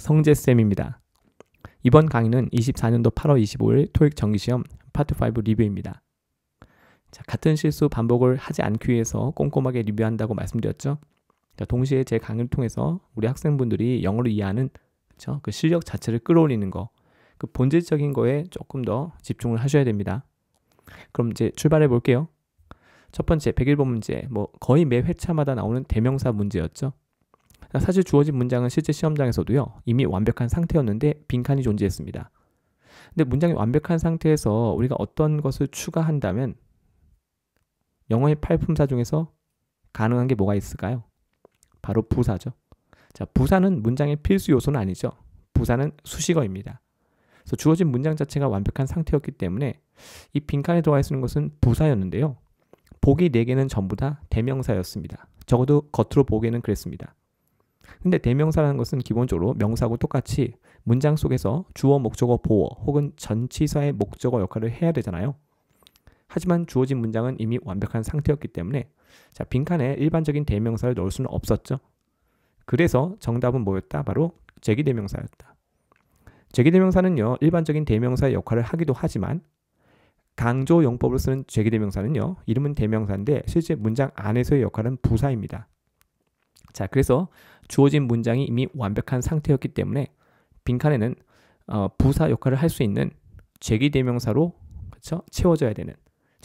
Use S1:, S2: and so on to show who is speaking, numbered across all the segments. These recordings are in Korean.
S1: 성재쌤입니다. 이번 강의는 24년도 8월 25일 토익 정기시험 파트 5 리뷰입니다. 자, 같은 실수 반복을 하지 않기 위해서 꼼꼼하게 리뷰한다고 말씀드렸죠. 자, 동시에 제 강의를 통해서 우리 학생분들이 영어를 이해하는 그쵸? 그 실력 자체를 끌어올리는 거, 그 본질적인 거에 조금 더 집중을 하셔야 됩니다. 그럼 이제 출발해 볼게요. 첫 번째 101번 문제, 뭐 거의 매 회차마다 나오는 대명사 문제였죠. 사실 주어진 문장은 실제 시험장에서도요, 이미 완벽한 상태였는데 빈칸이 존재했습니다. 근데 문장이 완벽한 상태에서 우리가 어떤 것을 추가한다면 영어의 팔품사 중에서 가능한 게 뭐가 있을까요? 바로 부사죠. 자, 부사는 문장의 필수 요소는 아니죠. 부사는 수식어입니다. 그래서 주어진 문장 자체가 완벽한 상태였기 때문에 이 빈칸에 들어가 있는 것은 부사였는데요. 보기 4개는 전부 다 대명사였습니다. 적어도 겉으로 보기에는 그랬습니다. 근데 대명사라는 것은 기본적으로 명사하고 똑같이 문장 속에서 주어, 목적어, 보어 혹은 전치사의 목적어 역할을 해야 되잖아요. 하지만 주어진 문장은 이미 완벽한 상태였기 때문에 자, 빈칸에 일반적인 대명사를 넣을 수는 없었죠. 그래서 정답은 뭐였다? 바로 제기대명사였다. 제기대명사는요. 일반적인 대명사의 역할을 하기도 하지만 강조 용법으로 쓰는 제기대명사는요. 이름은 대명사인데 실제 문장 안에서의 역할은 부사입니다. 자, 그래서 주어진 문장이 이미 완벽한 상태였기 때문에 빈칸에는 어, 부사 역할을 할 수 있는 제기대명사로 그렇 채워져야 되는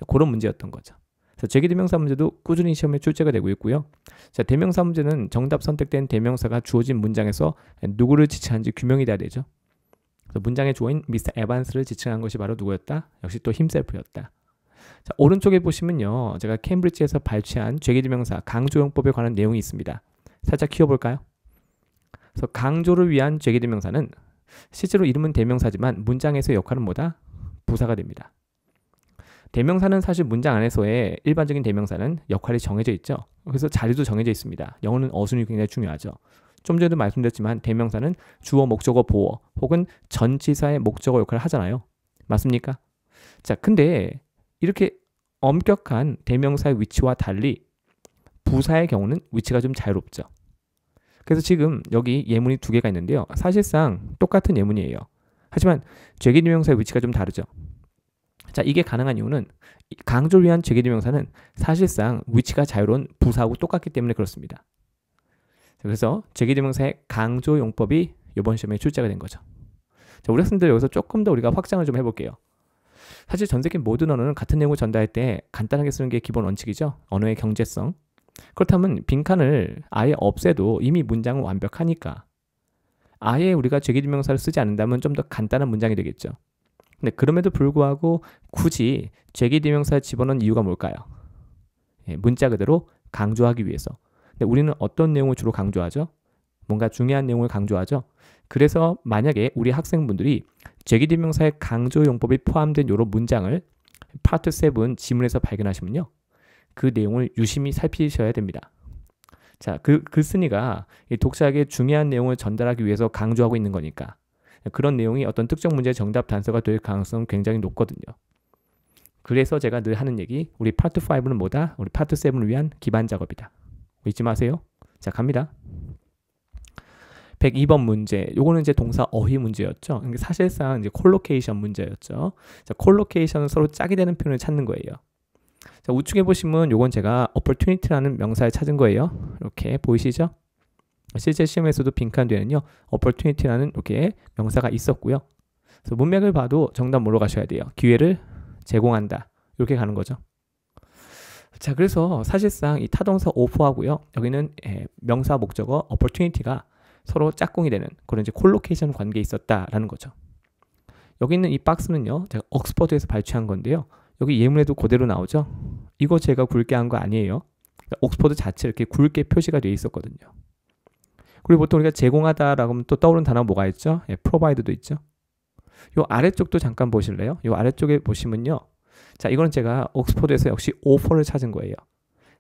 S1: 그런 문제였던 거죠. 그래서 제기대명사 문제도 꾸준히 시험에 출제가 되고 있고요. 자, 대명사 문제는 정답 선택된 대명사가 주어진 문장에서 누구를 지칭한지 규명이 돼야 되죠. 문장의 주어인 미스 에반스를 지칭한 것이 바로 누구였다? 역시 또 힘셀프였다. 자, 오른쪽에 보시면요. 제가 캠브리지에서 발췌한 죄기대명사 강조용법에 관한 내용이 있습니다. 살짝 키워볼까요? 그래서 강조를 위한 죄기 대명사는 실제로 이름은 대명사지만 문장에서 역할은 뭐다? 부사가 됩니다. 대명사는 사실 문장 안에서의 일반적인 대명사는 역할이 정해져 있죠. 그래서 자리도 정해져 있습니다. 영어는 어순이 굉장히 중요하죠. 좀 전에도 말씀드렸지만 대명사는 주어, 목적어, 보어 혹은 전치사의 목적어 역할을 하잖아요. 맞습니까? 자, 근데 이렇게 엄격한 대명사의 위치와 달리 부사의 경우는 위치가 좀 자유롭죠. 그래서 지금 여기 예문이 두 개가 있는데요. 사실상 똑같은 예문이에요. 하지만 죄기대명사의 위치가 좀 다르죠. 자, 이게 가능한 이유는 강조를 위한 죄기대명사는 사실상 위치가 자유로운 부사하고 똑같기 때문에 그렇습니다. 그래서 제기대명사의 강조 용법이 이번 시험에 출제가 된 거죠. 자, 우리 학생들 여기서 조금 더 우리가 확장을 좀 해볼게요. 사실 전세계 모든 언어는 같은 내용을 전달할 때 간단하게 쓰는 게 기본 원칙이죠. 언어의 경제성. 그렇다면 빈칸을 아예 없애도 이미 문장은 완벽하니까 아예 우리가 죄기대명사를 쓰지 않는다면 좀 더 간단한 문장이 되겠죠. 근데 그럼에도 불구하고 굳이 죄기대명사 에 집어넣은 이유가 뭘까요? 예, 문자 그대로 강조하기 위해서. 근데 우리는 어떤 내용을 주로 강조하죠? 뭔가 중요한 내용을 강조하죠. 그래서 만약에 우리 학생분들이 죄기대명사의 강조 용법이 포함된 이런 문장을 파트 7 지문에서 발견하시면요. 그 내용을 유심히 살피셔야 됩니다. 자, 그 글쓴이가 그 독자에게 중요한 내용을 전달하기 위해서 강조하고 있는 거니까 그런 내용이 어떤 특정 문제의 정답 단서가 될 가능성은 굉장히 높거든요. 그래서 제가 늘 하는 얘기, 우리 파트 5는 뭐다? 우리 파트 7을 위한 기반 작업이다. 잊지 마세요. 자, 갑니다. 102번 문제. 요거는 이제 동사 어휘 문제였죠. 사실상 이제 콜로케이션 문제였죠. 콜로케이션은 서로 짝이 되는 표현을 찾는 거예요. 자, 우측에 보시면 요건 제가 opportunity라는 명사를 찾은 거예요. 이렇게 보이시죠? 실제 시험에서도 빈칸 뒤에는요. opportunity라는 이렇게 명사가 있었고요. 그래서 문맥을 봐도 정답 뭐로 가셔야 돼요? 기회를 제공한다. 이렇게 가는 거죠. 자, 그래서 사실상 이 타동사 offer하고요. 여기는 예, 명사 목적어 opportunity가 서로 짝꿍이 되는 그런 이제 콜로케이션 관계에 있었다라는 거죠. 여기 있는 이 박스는요. 제가 옥스퍼드에서 발췌한 건데요. 여기 예문에도 그대로 나오죠? 이거 제가 굵게 한 거 아니에요. 그러니까 옥스퍼드 자체 이렇게 굵게 표시가 되어 있었거든요. 그리고 보통 우리가 제공하다라고 하면 또 떠오르는 단어 뭐가 있죠? 예, 프로바이드도 있죠. 요 아래쪽도 잠깐 보실래요? 요 아래쪽에 보시면요. 자, 이거는 제가 옥스퍼드에서 역시 오퍼를 찾은 거예요.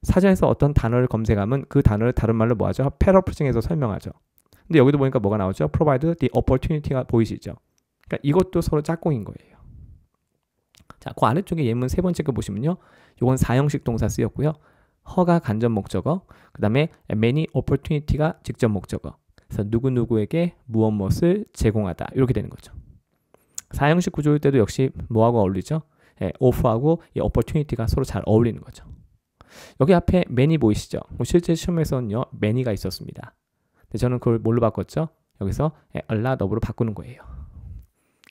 S1: 사전에서 어떤 단어를 검색하면 그 단어를 다른 말로 뭐 하죠? 패러프징에서 설명하죠. 근데 여기도 보니까 뭐가 나오죠? 프로바이드 d e the opportunity가 보이시죠? 그러니까 이것도 서로 짝꿍인 거예요. 자, 그 아래쪽에 예문 세 번째 거 보시면요. 요건 4형식 동사 쓰였고요. 허가 간접 목적어, 그 다음에 many opportunity가 직접 목적어. 그래서 누구누구에게 무엇 무엇을 제공하다. 이렇게 되는 거죠. 4형식 구조일 때도 역시 뭐하고 어울리죠? 예, offer하고 이 opportunity가 서로 잘 어울리는 거죠. 여기 앞에 many 보이시죠? 뭐 실제 시험에서는요, many가 있었습니다. 근데 저는 그걸 뭘로 바꿨죠? 여기서 예, a lot of로 바꾸는 거예요.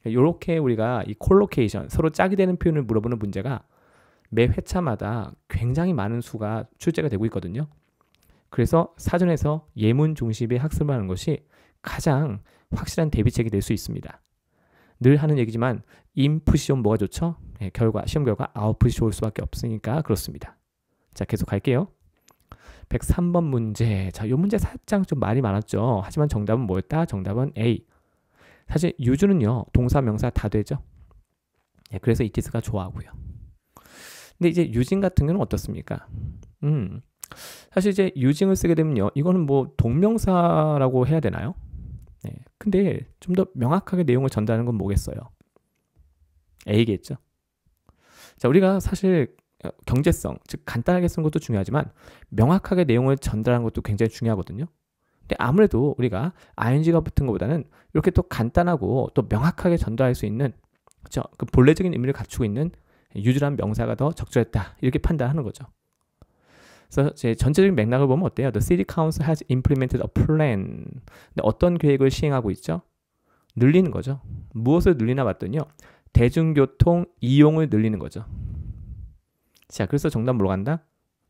S1: 이렇게 우리가 이 콜로케이션 서로 짝이 되는 표현을 물어보는 문제가 매 회차마다 굉장히 많은 수가 출제가 되고 있거든요. 그래서 사전에서 예문 중심의 학습 하는 것이 가장 확실한 대비책이 될 수 있습니다. 늘 하는 얘기지만 인풋이 시험 뭐가 좋죠? 네, 결과 시험 결과 아웃풋이 좋을 수밖에 없으니까 그렇습니다. 자 계속 갈게요. 103번 문제. 자, 이 문제 살짝 좀 말이 많았죠. 하지만 정답은 뭐였다? 정답은 A. 사실 유주는요 동사 명사 다 되죠. 예, 그래서 이티스가 좋아하고요. 근데 이제 유진 같은 경우는 어떻습니까? 음, 사실 이제 유진을 쓰게 되면요, 이거는 뭐 동명사라고 해야 되나요? 네, 근데 좀 더 명확하게 내용을 전달하는 건 뭐겠어요? A겠죠. 자, 우리가 사실 어, 경제성, 즉 간단하게 쓰는 것도 중요하지만 명확하게 내용을 전달하는 것도 굉장히 중요하거든요. 근데 아무래도 우리가 ing가 붙은 것보다는 이렇게 또 간단하고 또 명확하게 전달할 수 있는 그쵸? 그 본래적인 의미를 갖추고 있는 유주한 명사가 더 적절했다 이렇게 판단하는 거죠. 그래서 제 전체적인 맥락을 보면 어때요? The city council has implemented a plan. 근데 어떤 계획을 시행하고 있죠? 늘리는 거죠. 무엇을 늘리나 봤더니요. 대중교통 이용을 늘리는 거죠. 자, 그래서 정답 뭐로 간다?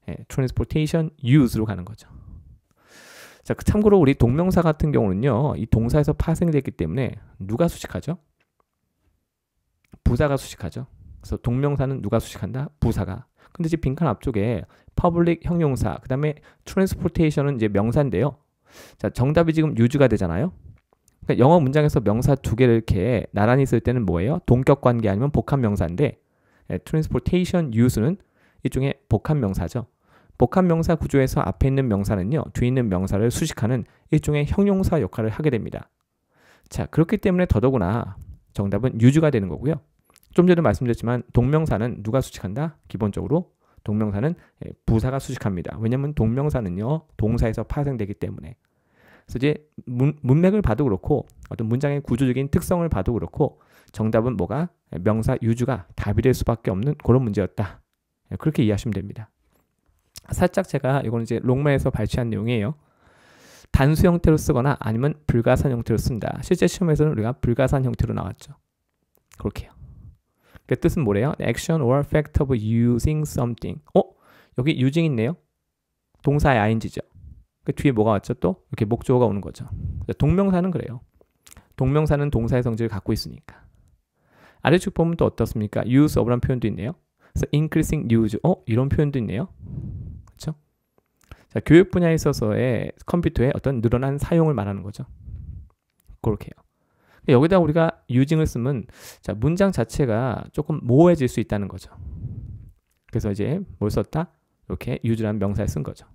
S1: 예, transportation use로 가는 거죠. 자, 그 참고로 우리 동명사 같은 경우는요, 이 동사에서 파생됐기 때문에 누가 수식하죠? 부사가 수식하죠. 그래서 동명사는 누가 수식한다? 부사가. 근데 지금 빈칸 앞쪽에 public 형용사, 그 다음에 transportation은 이제 명사인데요. 자, 정답이 지금 유즈가 되잖아요. 그러니까 영어 문장에서 명사 두 개를 이렇게 나란히 쓸 때는 뭐예요? 동격 관계 아니면 복합 명사인데 예, transportation use는 이종에 복합 명사죠. 복합명사 구조에서 앞에 있는 명사는요, 뒤에 있는 명사를 수식하는 일종의 형용사 역할을 하게 됩니다. 자, 그렇기 때문에 더더구나 정답은 유주가 되는 거고요. 좀 전에 말씀드렸지만 동명사는 누가 수식한다? 기본적으로 동명사는 예, 부사가 수식합니다. 왜냐하면 동명사는요, 동사에서 파생되기 때문에. 그래서 이제 문, 문맥을 봐도 그렇고 어떤 문장의 구조적인 특성을 봐도 그렇고 정답은 뭐가 예, 명사 유주가 답이 될 수밖에 없는 그런 문제였다. 예, 그렇게 이해하시면 됩니다. 살짝 제가 이건 이제 롱마에서 발췌한 내용이에요. 단수 형태로 쓰거나 아니면 불가산 형태로 씁니다. 실제 시험에서는 우리가 불가산 형태로 나왔죠. 그렇게요. 그 뜻은 뭐래요? Action or fact of using something. 어? 여기 using 있네요. 동사의 ing죠. 그 뒤에 뭐가 왔죠? 또 이렇게 목적어가 오는 거죠. 동명사는 그래요. 동명사는 동사의 성질을 갖고 있으니까. 아래축 보면 또 어떻습니까? use of란 표현도 있네요. 그래서 increasing use. 어? 이런 표현도 있네요. 자, 교육 분야에 있어서의 컴퓨터의 어떤 늘어난 사용을 말하는 거죠. 그렇게요. 그러니까 여기다 우리가 유징을 쓰면 자, 문장 자체가 조금 모호해질 수 있다는 거죠. 그래서 이제 뭘 썼다? 이렇게 유즈라는 명사를 쓴 거죠.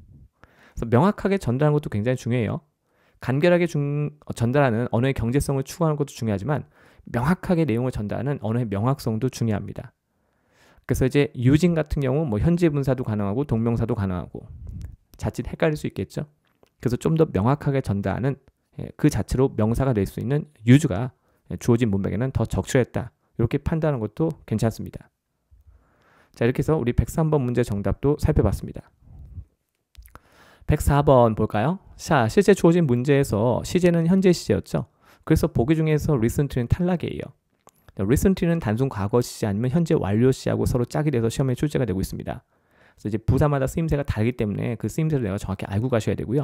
S1: 그래서 명확하게 전달하는 것도 굉장히 중요해요. 간결하게 중, 어, 전달하는 언어의 경제성을 추구하는 것도 중요하지만 명확하게 내용을 전달하는 언어의 명확성도 중요합니다. 그래서 이제 유진 같은 경우 뭐 현재 분사도 가능하고 동명사도 가능하고 자칫 헷갈릴 수 있겠죠. 그래서 좀 더 명확하게 전달하는 예, 그 자체로 명사가 될 수 있는 유주가 예, 주어진 문맥에는 더적출했다 이렇게 판단하는 것도 괜찮습니다. 자, 이렇게 해서 우리 103번 문제 정답도 살펴봤습니다. 104번 볼까요? 자, 실제 주어진 문제에서 시제는 현재 시제였죠. 그래서 보기 중에서 recent는 탈락이에요. recent는 단순 과거 시제 아니면 현재 완료 시하고 서로 짝이 돼서 시험에 출제가 되고 있습니다. 그래서 이제 부사마다 쓰임새가 다르기 때문에 그 쓰임새를 내가 정확히 알고 가셔야 되고요.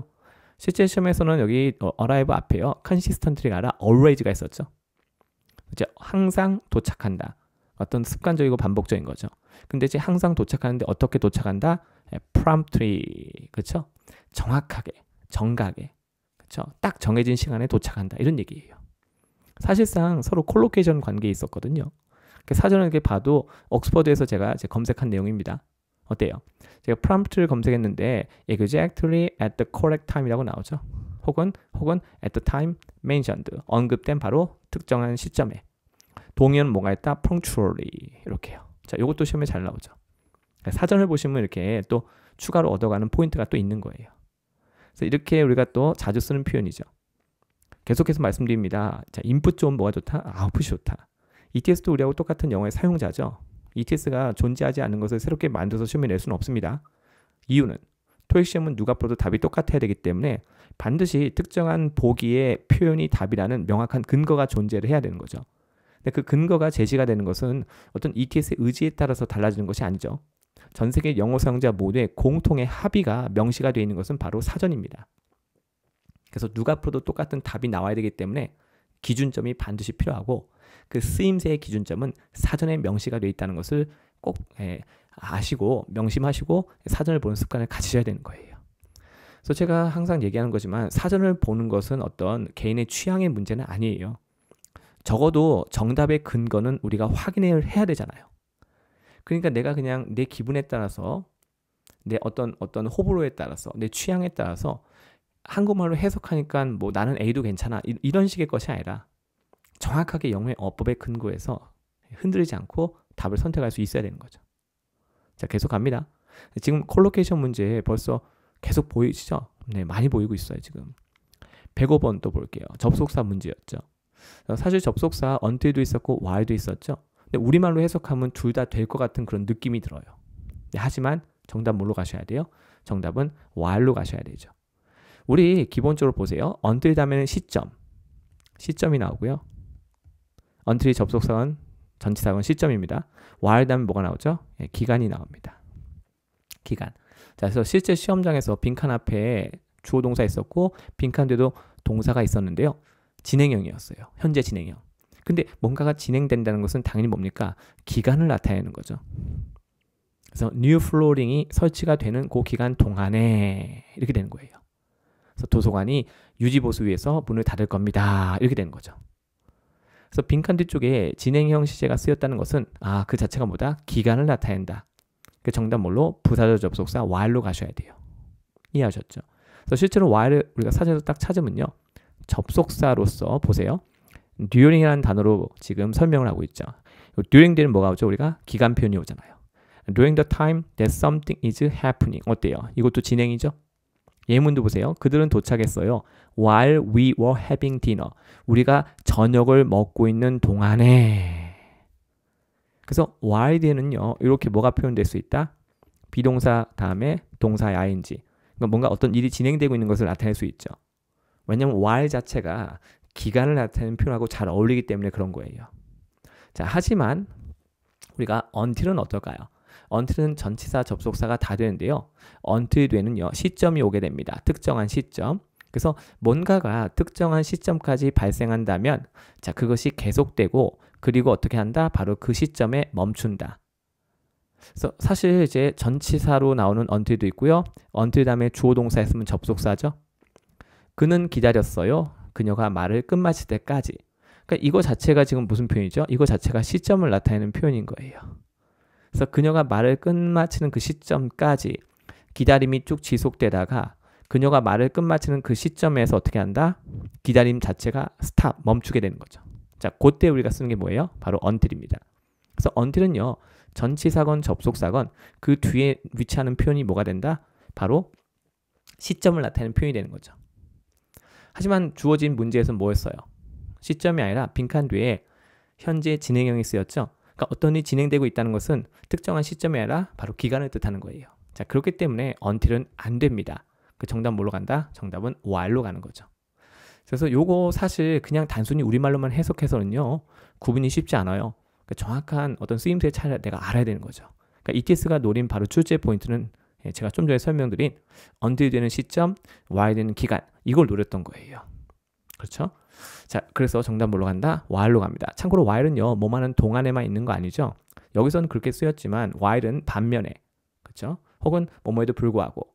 S1: 실제 시험에서는 여기 어, arrive 앞에요. consistently가 아니라 always가 있었죠. 이제 항상 도착한다. 어떤 습관적이고 반복적인 거죠. 근데 이제 항상 도착하는데 어떻게 도착한다? 예, promptly. 그렇죠? 정확하게, 정각에. 그렇죠? 딱 정해진 시간에 도착한다. 이런 얘기예요. 사실상 서로 콜로케이션 관계에 있었거든요. 그러니까 사전을 이렇게 봐도 옥스퍼드에서 제가 검색한 내용입니다. 어때요? 제가 프롬프트를 검색했는데 exactly at the correct time이라고 나오죠. 혹은 혹은 at the time mentioned 언급된 바로 특정한 시점에 동의는 뭐가 있다? punctually 이렇게요. 자, 이것도 시험에 잘 나오죠. 사전을 보시면 이렇게 또 추가로 얻어가는 포인트가 또 있는 거예요. 그래서 이렇게 우리가 또 자주 쓰는 표현이죠. 계속해서 말씀드립니다. 자, 인풋 좋은 뭐가 좋다? 아웃풋이 좋다. ETS도 우리하고 똑같은 영어의 사용자죠. ETS가 존재하지 않는 것을 새롭게 만들어서 시험에 낼 수는 없습니다. 이유는 토익 시험은 누가 풀어도 답이 똑같아야 되기 때문에 반드시 특정한 보기의 표현이 답이라는 명확한 근거가 존재를 해야 되는 거죠. 근데 그 근거가 제시가 되는 것은 어떤 ETS의 의지에 따라서 달라지는 것이 아니죠. 전 세계 영어 사용자 모두의 공통의 합의가 명시가 되어 있는 것은 바로 사전입니다. 그래서 누가 풀어도 똑같은 답이 나와야 되기 때문에 기준점이 반드시 필요하고 그 쓰임새의 기준점은 사전에 명시가 되어 있다는 것을 꼭 예, 아시고 명심하시고 사전을 보는 습관을 가지셔야 되는 거예요. 그래서 제가 항상 얘기하는 거지만 사전을 보는 것은 어떤 개인의 취향의 문제는 아니에요. 적어도 정답의 근거는 우리가 확인을 해야 되잖아요. 그러니까 내가 그냥 내 기분에 따라서 내 어떤 어떤 호불호에 따라서 내 취향에 따라서 한국말로 해석하니까 뭐 나는 A도 괜찮아 이, 런 식의 것이 아니라 정확하게 영어의 어법에 근거해서 흔들리지 않고 답을 선택할 수 있어야 되는 거죠. 자 계속 갑니다. 지금 콜로케이션 문제 벌써 계속 보이시죠? 네 많이 보이고 있어요 지금. 105번 또 볼게요. 접속사 문제였죠. 사실 접속사 언틸도 있었고 while도 있었죠. 근데 우리말로 해석하면 둘 다 될 것 같은 그런 느낌이 들어요. 네, 하지만 정답 뭘로 가셔야 돼요? 정답은 while로 가셔야 되죠. 우리 기본적으로 보세요. 언 n t i 다음에는 시점. 시점이 나오고요. 언 n t 이 접속사건, 전치사건 시점입니다. 와일 i l 다음 뭐가 나오죠? 예, 기간이 나옵니다. 기간. 자, 그래서 실제 시험장에서 빈칸 앞에 주어 동사 있었고 빈칸 뒤도 동사가 있었는데요. 진행형이었어요. 현재 진행형. 근데 뭔가가 진행된다는 것은 당연히 뭡니까? 기간을 나타내는 거죠. 그래서 new flooring이 설치가 되는 그 기간 동안에 이렇게 되는 거예요. 그래서 도서관이 유지보수 위해서 문을 닫을 겁니다. 이렇게 된 거죠. 그래서 빈칸 뒤쪽에 진행형 시제가 쓰였다는 것은 아 그 자체가 뭐다? 기간을 나타낸다. 그 정답 뭘로? 부사절 접속사 while로 가셔야 돼요. 이해하셨죠? 그래서 실제로 while을 우리가 사전에서 딱 찾으면요. 접속사로서 보세요. during이라는 단어로 지금 설명을 하고 있죠. during 때는 뭐가 오죠? 우리가 기간 표현이 오잖아요. during the time that something is happening 어때요? 이것도 진행이죠? 예문도 보세요. 그들은 도착했어요. While we were having dinner. 우리가 저녁을 먹고 있는 동안에. 그래서 while 뒤에는요. 이렇게 뭐가 표현될 수 있다? 비동사 다음에 동사의 ing. 그러니까 뭔가 어떤 일이 진행되고 있는 것을 나타낼 수 있죠. 왜냐하면 while 자체가 기간을 나타내는 표현하고 잘 어울리기 때문에 그런 거예요. 자, 하지만 우리가 until은 어떨까요? 언트는 전치사 접속사가 다 되는데요. 언트 t i 는요 시점이 오게 됩니다. 특정한 시점. 그래서 뭔가가 특정한 시점까지 발생한다면 자, 그것이 계속되고 그리고 어떻게 한다? 바로 그 시점에 멈춘다. 그래서 사실 이제 전치사로 나오는 언트 t 도 있고요. 언트 t 다음에 주어 동사 했으면 접속사죠. 그는 기다렸어요. 그녀가 말을 끝마칠 때까지. 그러니까 이거 자체가 지금 무슨 표현이죠? 이거 자체가 시점을 나타내는 표현인 거예요. 그래서 그녀가 말을 끝마치는 그 시점까지 기다림이 쭉 지속되다가 그녀가 말을 끝마치는 그 시점에서 어떻게 한다? 기다림 자체가 스탑, 멈추게 되는 거죠. 자, 그때 우리가 쓰는 게 뭐예요? 바로 언틸입니다. 그래서 언틸은요, 전치사건, 접속사건, 그 뒤에 위치하는 표현이 뭐가 된다? 바로 시점을 나타내는 표현이 되는 거죠. 하지만 주어진 문제에서 뭐였어요? 시점이 아니라 빈칸 뒤에 현재 진행형이 쓰였죠. 그러니까 어떤 일이 진행되고 있다는 것은 특정한 시점이 아니라 바로 기간을 뜻하는 거예요. 자, 그렇기 때문에 until은 안 됩니다. 그 정답 뭘로 간다? 정답은 while로 가는 거죠. 그래서 요거 사실 그냥 단순히 우리말로만 해석해서는요, 구분이 쉽지 않아요. 그러니까 정확한 어떤 쓰임새의 차이를 내가 알아야 되는 거죠. 그러니까 ETS가 노린 바로 출제 포인트는 예, 제가 좀 전에 설명드린 언딜 되는 시점, while 되는 기간 이걸 노렸던 거예요. 그렇죠? 자, 그래서 정답 뭘로 간다? while로 갑니다. 참고로 while은요, 뭐만 은 동안에만 있는 거 아니죠? 여기서는 그렇게 쓰였지만 while은 반면에, 그렇죠? 혹은 뭐뭐에도 불구하고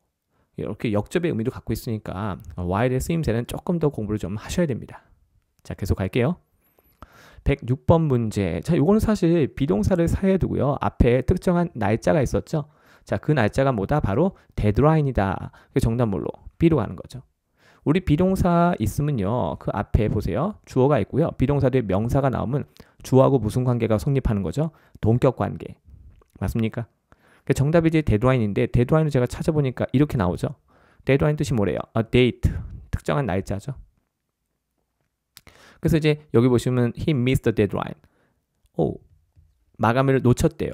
S1: 이렇게 역접의 의미도 갖고 있으니까 while의 쓰임새는 조금 더 공부를 좀 하셔야 됩니다. 자, 계속 갈게요. 106번 문제. 자, 이거는 사실 비동사를 사해 두고요. 앞에 특정한 날짜가 있었죠? 자, 그 날짜가 뭐다? 바로 데드라인이다. 정답 뭘로? B로 가는 거죠. 우리 비동사 있으면요. 그 앞에 보세요. 주어가 있고요. 비동사 뒤에 명사가 나오면 주어하고 무슨 관계가 성립하는 거죠? 동격 관계. 맞습니까? 그 정답이 이제 데드라인인데 데드라인을 제가 찾아보니까 이렇게 나오죠. 데드라인 뜻이 뭐래요? A d a t 특정한 날짜죠. 그래서 이제 여기 보시면 he missed the deadline. 오. 마감일을 놓쳤대요.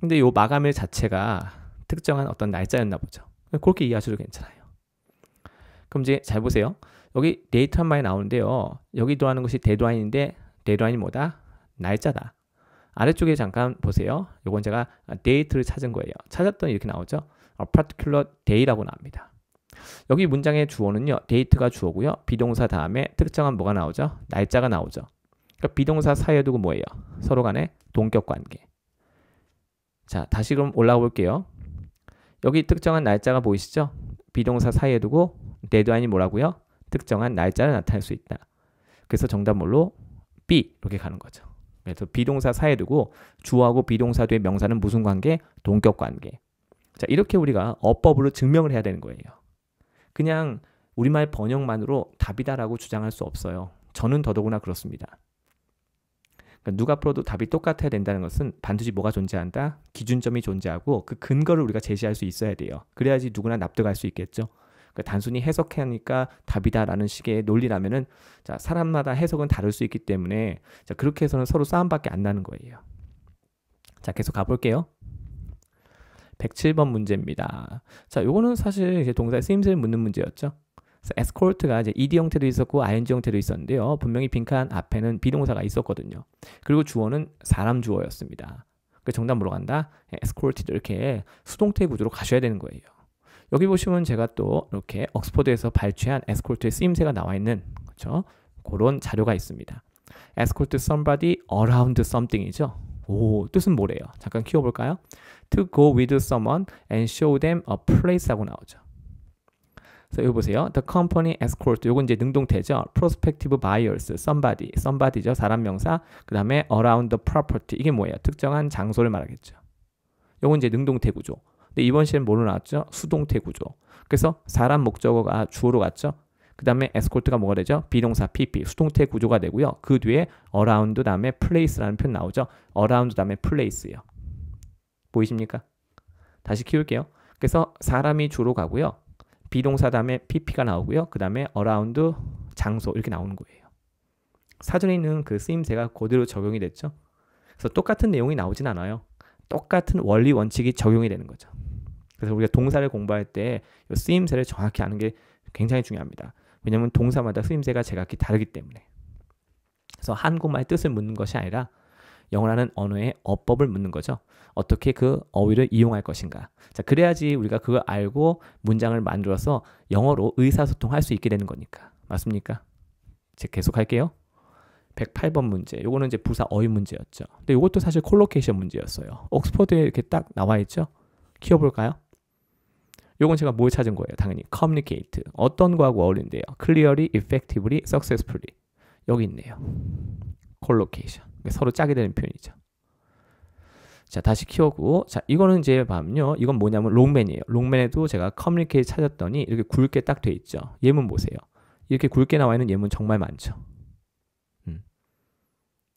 S1: 근데 요 마감일 자체가 특정한 어떤 날짜였나 보죠. 그렇게 이해하셔도 괜찮아요. 그럼 이제 잘 보세요. 여기 데이터 한 마리 나오는데요. 여기도 하는 것이 데드라인인데 데드라인이 뭐다? 날짜다. 아래쪽에 잠깐 보세요. 요건 제가 데이트를 찾은 거예요. 찾았더니 이렇게 나오죠. A particular day라고 나옵니다. 여기 문장의 주어는요. 데이트가 주어고요. 비동사 다음에 특정한 뭐가 나오죠? 날짜가 나오죠. 그러니까 비동사 사이에 두고 뭐예요? 서로 간의 동격 관계. 자, 다시 그럼 올라가 볼게요. 여기 특정한 날짜가 보이시죠? 비동사 사이에 두고 데드라인이 뭐라고요? 특정한 날짜를 나타낼 수 있다. 그래서 정답 뭘로? B 이렇게 가는 거죠. 그래서 비동사 사에 두고 주어하고 비동사 뒤의 명사는 무슨 관계? 동격 관계. 자 이렇게 우리가 어법으로 증명을 해야 되는 거예요. 그냥 우리말 번역만으로 답이다라고 주장할 수 없어요. 저는 더더구나 그렇습니다. 그러니까 누가 풀어도 답이 똑같아야 된다는 것은 반드시 뭐가 존재한다? 기준점이 존재하고 그 근거를 우리가 제시할 수 있어야 돼요. 그래야지 누구나 납득할 수 있겠죠. 그러니까 단순히 해석하니까 답이다라는 식의 논리라면은 자 사람마다 해석은 다를 수 있기 때문에 자 그렇게 해서는 서로 싸움밖에 안 나는 거예요. 자 계속 가볼게요. 107번 문제입니다. 자, 요거는 사실 이제 동사의 쓰임새를 묻는 문제였죠. 에스콜트가 이제 ed 형태도 있었고 ing 형태도 있었는데요. 분명히 빈칸 앞에는 비동사가 있었거든요. 그리고 주어는 사람 주어였습니다. 그 정답 물어간다. 에스콜트드 예, 이렇게 수동태 구조로 가셔야 되는 거예요. 여기 보시면 제가 또 이렇게 옥스퍼드에서 발췌한 에스콜트의 쓰임새가 나와 있는 그렇죠? 그런 자료가 있습니다. Escort somebody around something이죠. 오, 뜻은 뭐래요? 잠깐 키워볼까요? To go with someone and show them a place 하고 나오죠. 그래서 여기 보세요. The company escort. 요건 이제 능동태죠. prospective buyers, somebody, somebody죠. 사람 명사. 그 다음에 around the property. 이게 뭐예요? 특정한 장소를 말하겠죠. 요건 이제 능동태 구조. 근데 이번 시에는 뭐로 나왔죠? 수동태 구조. 그래서 사람 목적어가 주어로 갔죠. 그 다음에 에스콜트가 뭐가 되죠? 비동사 PP, 수동태 구조가 되고요. 그 뒤에 around 다음에 place라는 표현 나오죠. around 다음에 place요. 보이십니까? 다시 키울게요. 그래서 사람이 주로 가고요. 비동사 다음에 PP가 나오고요. 그 다음에 around 장소 이렇게 나오는 거예요. 사전에 있는 그 쓰임새가 그대로 적용이 됐죠. 그래서 똑같은 내용이 나오진 않아요. 똑같은 원리 원칙이 적용이 되는 거죠. 그래서 우리가 동사를 공부할 때 쓰임새를 정확히 아는 게 굉장히 중요합니다. 왜냐하면 동사마다 쓰임새가 제각기 다르기 때문에. 그래서 한국말 뜻을 묻는 것이 아니라 영어라는 언어의 어법을 묻는 거죠. 어떻게 그 어휘를 이용할 것인가. 자, 그래야지 우리가 그걸 알고 문장을 만들어서 영어로 의사소통할 수 있게 되는 거니까. 맞습니까? 제 계속 할게요. 108번 문제. 요거는 이제 부사 어휘 문제였죠. 근데 요것도 사실 콜로케이션 문제였어요. 옥스퍼드에 이렇게 딱 나와 있죠. 키워 볼까요? 요건 제가 뭘 찾은 거예요? 당연히 communicate. 어떤 거하고 어울린대요? clearly, effectively, successfully. 여기 있네요. collocation. 그러니까 서로 짜게 되는 표현이죠. 자, 다시 키워고 자, 이거는 이제 밤요. 이건 뭐냐면 롱맨이에요. 롱맨에도 제가 communicate 찾았더니 이렇게 굵게 딱 돼 있죠. 예문 보세요. 이렇게 굵게 나와 있는 예문 정말 많죠. 음.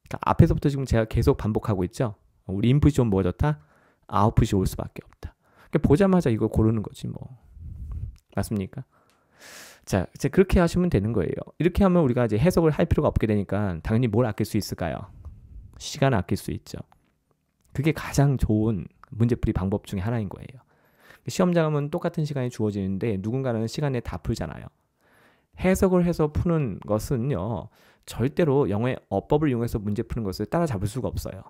S1: 그러니까 앞에서부터 지금 제가 계속 반복하고 있죠. 우리 인풋이 좀 무거졌다? 아웃풋이 올 수밖에 없다. 그러니까 보자마자 이걸 고르는 거지 뭐. 맞습니까? 자, 이제 그렇게 하시면 되는 거예요. 이렇게 하면 우리가 이제 해석을 할 필요가 없게 되니까 당연히 뭘 아낄 수 있을까요? 시간 아낄 수 있죠. 그게 가장 좋은 문제풀이 방법 중에 하나인 거예요. 시험장은 똑같은 시간이 주어지는데 누군가는 시간에 다 풀잖아요. 해석을 해서 푸는 것은요, 절대로 영어의 어법을 이용해서 문제 푸는 것을 따라잡을 수가 없어요.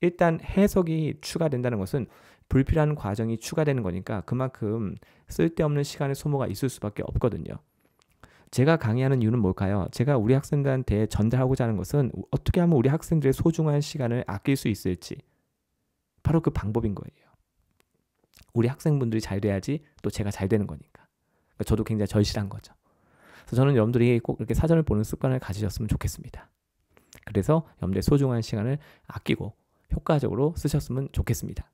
S1: 일단 해석이 추가된다는 것은 불필요한 과정이 추가되는 거니까 그만큼 쓸데없는 시간의 소모가 있을 수밖에 없거든요. 제가 강의하는 이유는 뭘까요? 제가 우리 학생들한테 전달하고자 하는 것은 어떻게 하면 우리 학생들의 소중한 시간을 아낄 수 있을지 바로 그 방법인 거예요. 우리 학생분들이 잘 돼야지 또 제가 잘 되는 거니까. 그러니까 저도 굉장히 절실한 거죠. 그래서 저는 여러분들이 꼭 이렇게 사전을 보는 습관을 가지셨으면 좋겠습니다. 그래서 여러분들의 소중한 시간을 아끼고 효과적으로 쓰셨으면 좋겠습니다.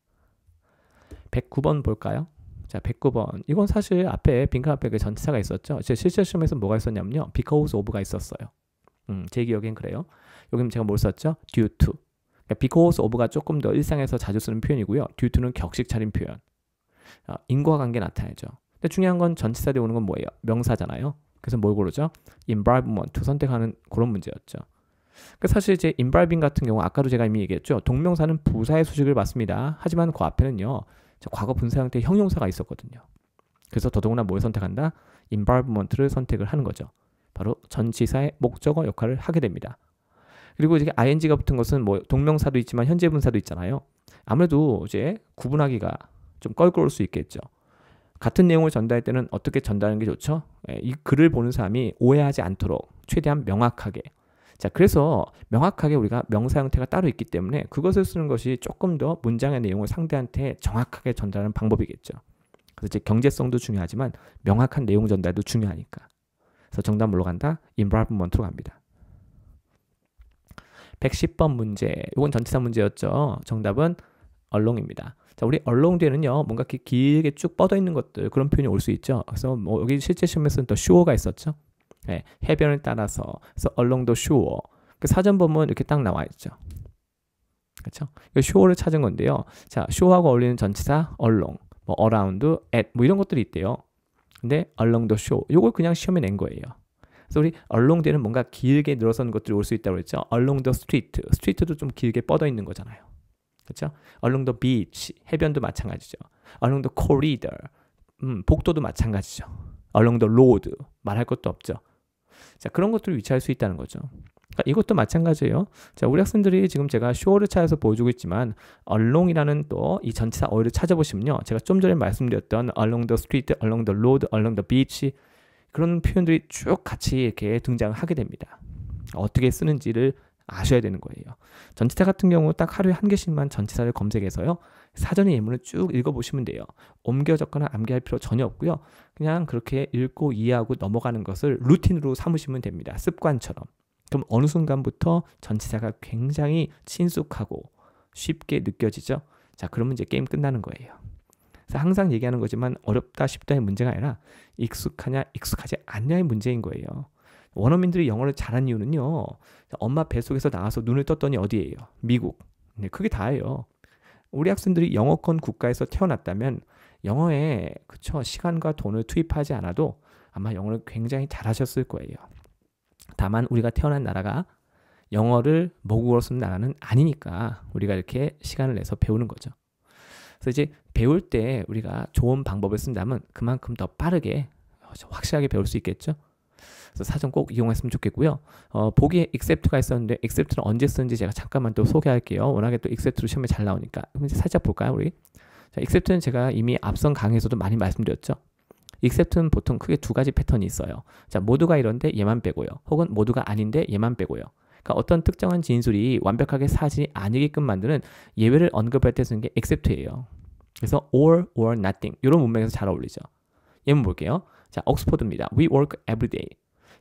S1: 109번 볼까요? 자, 109번. 이건 사실 앞에 빈칸 앞에 그 전치사가 있었죠. 제 실제 시험에서 뭐가 있었냐면요. because of가 있었어요. 음, 제 기억엔 그래요. 여기는 제가 뭘 썼죠? due to. 그러니까 because of가 조금 더 일상에서 자주 쓰는 표현이고요. due to는 격식 차린 표현. 어, 인과관계 나타내죠. 근데 중요한 건 전치사 뒤에 오는 건 뭐예요? 명사잖아요. 그래서 뭘 고르죠? involvement 선택하는 그런 문제였죠. 그 사실 이제 인발빙 같은 경우 아까도 제가 이미 얘기했죠. 동명사는 부사의 수식을 받습니다. 하지만 그 앞에는요. 과거 분사형 때 형용사가 있었거든요. 그래서 더더구나 뭘 선택한다? involvement를 선택을 하는 거죠. 바로 전치사의 목적어 역할을 하게 됩니다. 그리고 이제 ing가 붙은 것은 뭐 동명사도 있지만 현재 분사도 있잖아요. 아무래도 이제 구분하기가 좀 껄끄러울 수 있겠죠. 같은 내용을 전달할 때는 어떻게 전달하는 게 좋죠? 예, 이 글을 보는 사람이 오해하지 않도록 최대한 명확하게 자, 그래서 명확하게 우리가 명사 형태가 따로 있기 때문에 그것을 쓰는 것이 조금 더 문장의 내용을 상대한테 정확하게 전달하는 방법이겠죠. 그래서 이제 경제성도 중요하지만 명확한 내용 전달도 중요하니까. 그래서 정답 뭘로 간다? involvement로 갑니다. 110번 문제. 이건 전체사 문제였죠. 정답은 얼렁입니다. 자, 우리 얼렁 뒤에는요, 뭔가 길게 쭉 뻗어 있는 것들, 그런 표현이 올 수 있죠. 그래서 뭐 여기 실제 시험에서는 더 쇼가 있었죠. 네, 해변을 따라서 그래서 along 그 사전 보면 이렇게 딱 나와 있죠. 그렇죠? 이 그 s h o 를 찾은 건데요. 자, 쇼하고 어울리는 전치사 얼롱 뭐 어라운드 n 뭐 이런 것들이 있대요. 근데 얼롱도 쇼 g 요걸 그냥 시험에 낸 거예요. 그래서 우리 얼롱 o n 는 뭔가 길게 늘어선 것들이 올 수 있다고 그랬죠 얼롱도 스트리트 스트리트도좀 길게 뻗어 있는 거잖아요. 그렇죠? along beach, 해변도 마찬가지죠. 얼롱도 n g t corridor, 음, 복도도 마찬가지죠. 얼롱도 n g road, 말할 것도 없죠. 자, 그런 것들을 위치할 수 있다는 거죠. 그러니까 이것도 마찬가지예요. 자, 우리 학생들이 지금 제가 쇼를 찾아서 보여주고 있지만 along이라는 또 이 전치사 어휘를 찾아보시면요. 제가 좀 전에 말씀드렸던 along the street, along the road, along the beach 그런 표현들이 쭉 같이 이렇게 등장하게 됩니다. 어떻게 쓰는지를 아셔야 되는 거예요. 전치사 같은 경우 딱 하루에 한 개씩만 전치사를 검색해서요. 사전의 예문을 쭉 읽어보시면 돼요. 옮겨 적거나 암기할 필요 전혀 없고요. 그냥 그렇게 읽고 이해하고 넘어가는 것을 루틴으로 삼으시면 됩니다. 습관처럼. 그럼 어느 순간부터 전치사가 굉장히 친숙하고 쉽게 느껴지죠. 자, 그러면 이제 게임 끝나는 거예요. 그래서 항상 얘기하는 거지만 어렵다 쉽다의 문제가 아니라 익숙하냐 익숙하지 않냐의 문제인 거예요. 원어민들이 영어를 잘한 이유는요. 엄마 뱃속에서 나와서 눈을 떴더니 어디예요? 미국. 근 네, 그게 다예요. 우리 학생들이 영어권 국가에서 태어났다면 영어에 그쵸 시간과 돈을 투입하지 않아도 아마 영어를 굉장히 잘하셨을 거예요. 다만 우리가 태어난 나라가 영어를 모국어로 쓰는 나라는 아니니까 우리가 이렇게 시간을 내서 배우는 거죠. 그래서 이제 배울 때 우리가 좋은 방법을 쓴다면 그만큼 더 빠르게 확실하게 배울 수 있겠죠. 그래서 사전 꼭 이용했으면 좋겠고요. 어, 보기에 except가 있었는데 except는 언제 쓰는지 제가 잠깐만 또 소개할게요. 워낙에 또 except로 시험에 잘 나오니까. 그럼 이제 살짝 볼까요, 우리? 자, except는 제가 이미 앞선 강의에서도 많이 말씀드렸죠. except는 보통 크게 두 가지 패턴이 있어요. 자, 모두가 이런데 얘만 빼고요. 혹은 모두가 아닌데 얘만 빼고요. 그러니까 어떤 특정한 진술이 완벽하게 사진이 아니게끔 만드는 예외를 언급할 때 쓰는 게 except예요. 그래서 or or nothing 이런 문맥에서 잘 어울리죠. 예문 볼게요. 자, 옥스퍼드입니다. We work every day.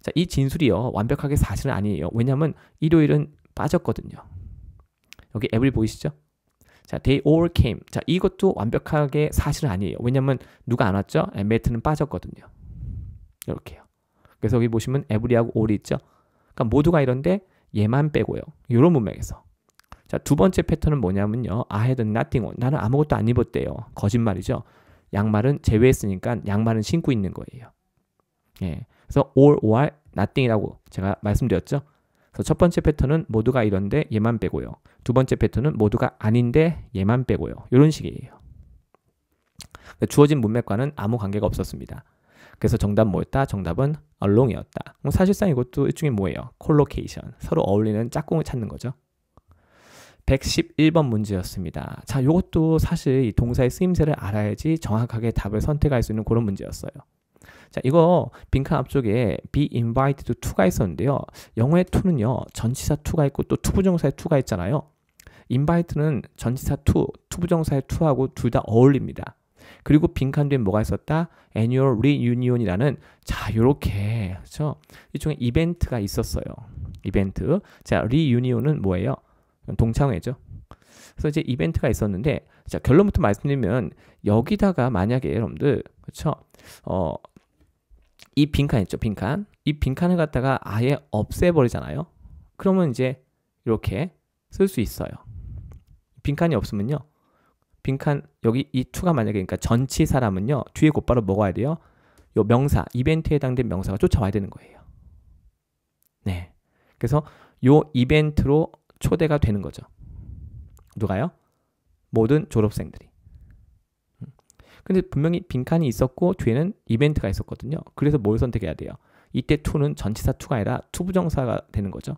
S1: 자, 이 진술이요. 완벽하게 사실은 아니에요. 왜냐면 일요일은 빠졌거든요. 여기 every 보이시죠? 자, they all came. 자, 이것도 완벽하게 사실은 아니에요. 왜냐면 누가 안 왔죠? 엠메트는 빠졌거든요. 이렇게요. 그래서 여기 보시면 every하고 a l l 있죠? 그러니까 모두가 이런데 얘만 빼고요. 이런 문맥에서. 자, 두 번째 패턴은 뭐냐면요. I had nothing on. 나는 아무것도 안 입었대요. 거짓말이죠. 양말은 제외했으니까 양말은 신고 있는 거예요. 예. 그래서 all or nothing이라고 제가 말씀드렸죠. 그래서 첫 번째 패턴은 모두가 이런데 얘만 빼고요. 두 번째 패턴은 모두가 아닌데 얘만 빼고요. 이런 식이에요. 주어진 문맥과는 아무 관계가 없었습니다. 그래서 정답 뭐였다? 정답은 along이었다. 사실상 이것도 일종의 뭐예요? 콜로케이션. 서로 어울리는 짝꿍을 찾는 거죠. 111번 문제였습니다. 자, 이것도 사실 이 동사의 쓰임새를 알아야지 정확하게 답을 선택할 수 있는 그런 문제였어요. 자, 이거 빈칸 앞쪽에 be invited to가 있었는데요. 영어의 to는요, 전치사 to가 있고 또 to 부정사의 to가 있잖아요. invite는 전치사 to, to 부정사의 to하고 둘 다 어울립니다. 그리고 빈칸 뒤에 뭐가 있었다? annual reunion이라는 자, 요렇게. 그렇죠? 일종의 이벤트가 있었어요. 이벤트. 자, reunion은 뭐예요? 동창회죠. 그래서 이제 이벤트가 있었는데 자 결론부터 말씀드리면 여기다가 만약에 여러분들 그렇죠 어이 빈칸 있죠, 빈칸. 이 빈칸을 갖다가 아예 없애버리잖아요. 그러면 이제 이렇게 쓸 수 있어요. 빈칸이 없으면요. 빈칸 여기 이 투가 만약에 그러니까 전치 사람은요. 뒤에 곧바로 먹어야 돼요. 요 명사, 이벤트에 해당된 명사가 쫓아와야 되는 거예요. 네. 그래서 요 이벤트로 초대가 되는 거죠. 누가요? 모든 졸업생들이. 근데 분명히 빈칸이 있었고 뒤에는 이벤트가 있었거든요. 그래서 뭘 선택해야 돼요? 이때 to는 전치사 to가 아니라 to 부정사가 되는 거죠.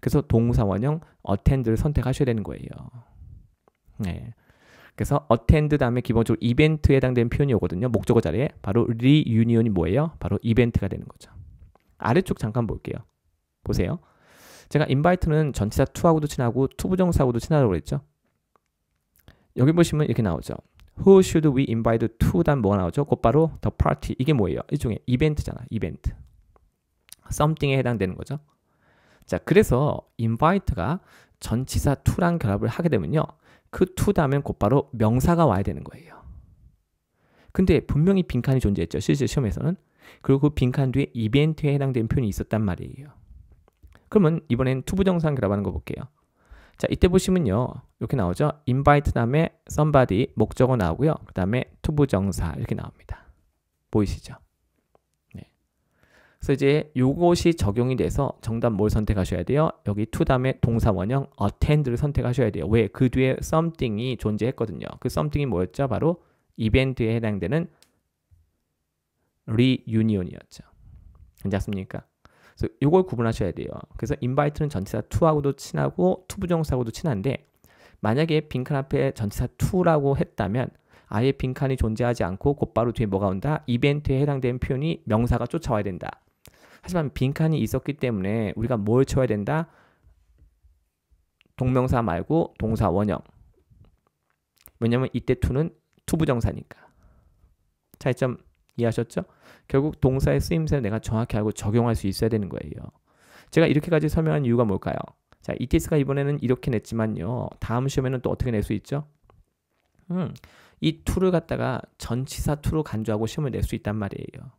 S1: 그래서 동사 원형 attend를 선택하셔야 되는 거예요. 네. 그래서 attend 다음에 기본적으로 이벤트에 해당되는 표현이 오거든요. 목적어 자리에 바로 reunion이 뭐예요? 바로 이벤트가 되는 거죠. 아래쪽 잠깐 볼게요. 보세요. 제가 invite는 전치사 to하고도 친하고 to 부정사하고도 친하다고 그랬죠. 여기 보시면 이렇게 나오죠. Who should we invite to? 단 뭐가 나오죠? 곧바로 the party. 이게 뭐예요? 일종의 이벤트잖아. 이벤트. something에 해당되는 거죠. 자, 그래서 invite가 전치사 to랑 결합을 하게 되면요. 그 to 다음엔 곧바로 명사가 와야 되는 거예요. 근데 분명히 빈칸이 존재했죠. 실제 시험에서는. 그리고 그 빈칸 뒤에 이벤트에 해당되는 표현이 있었단 말이에요. 그러면 이번엔 투부정상 결합하는 거 볼게요. 자, 이때 보시면요. 이렇게 나오죠. invite 다음에 somebody 목적어 나오고요. 그 다음에 to 부정사 이렇게 나옵니다. 보이시죠? 네. 그래서 이제 요것이 적용이 돼서 정답 뭘 선택하셔야 돼요? 여기 to 다음에 동사 원형 attend를 선택하셔야 돼요. 왜? 그 뒤에 something이 존재했거든요. 그 something이 뭐였죠? 바로 이벤트에 해당되는 reunion이었죠. 괜찮습니까? 그래서 이걸 구분하셔야 돼요. 그래서 인바이트는 전치사 2하고도 친하고 to 부정사하고도 친한데 만약에 빈칸 앞에 전치사 2라고 했다면 아예 빈칸이 존재하지 않고 곧바로 뒤에 뭐가 온다? 이벤트에 해당되는 표현이 명사가 쫓아와야 된다. 하지만 빈칸이 있었기 때문에 우리가 뭘 쳐야 된다? 동명사 말고 동사 원형. 왜냐면 이때 2는 t 부정사니까. 차이점 이해하셨죠? 결국 동사의 쓰임새를 내가 정확히 알고 적용할 수 있어야 되는 거예요. 제가 이렇게까지 설명한 이유가 뭘까요? 자, ETS가 이번에는 이렇게 냈지만요. 다음 시험에는 또 어떻게 낼 수 있죠? 음, 이 툴을 갖다가 전치사 툴로 간주하고 시험을 낼 수 있단 말이에요.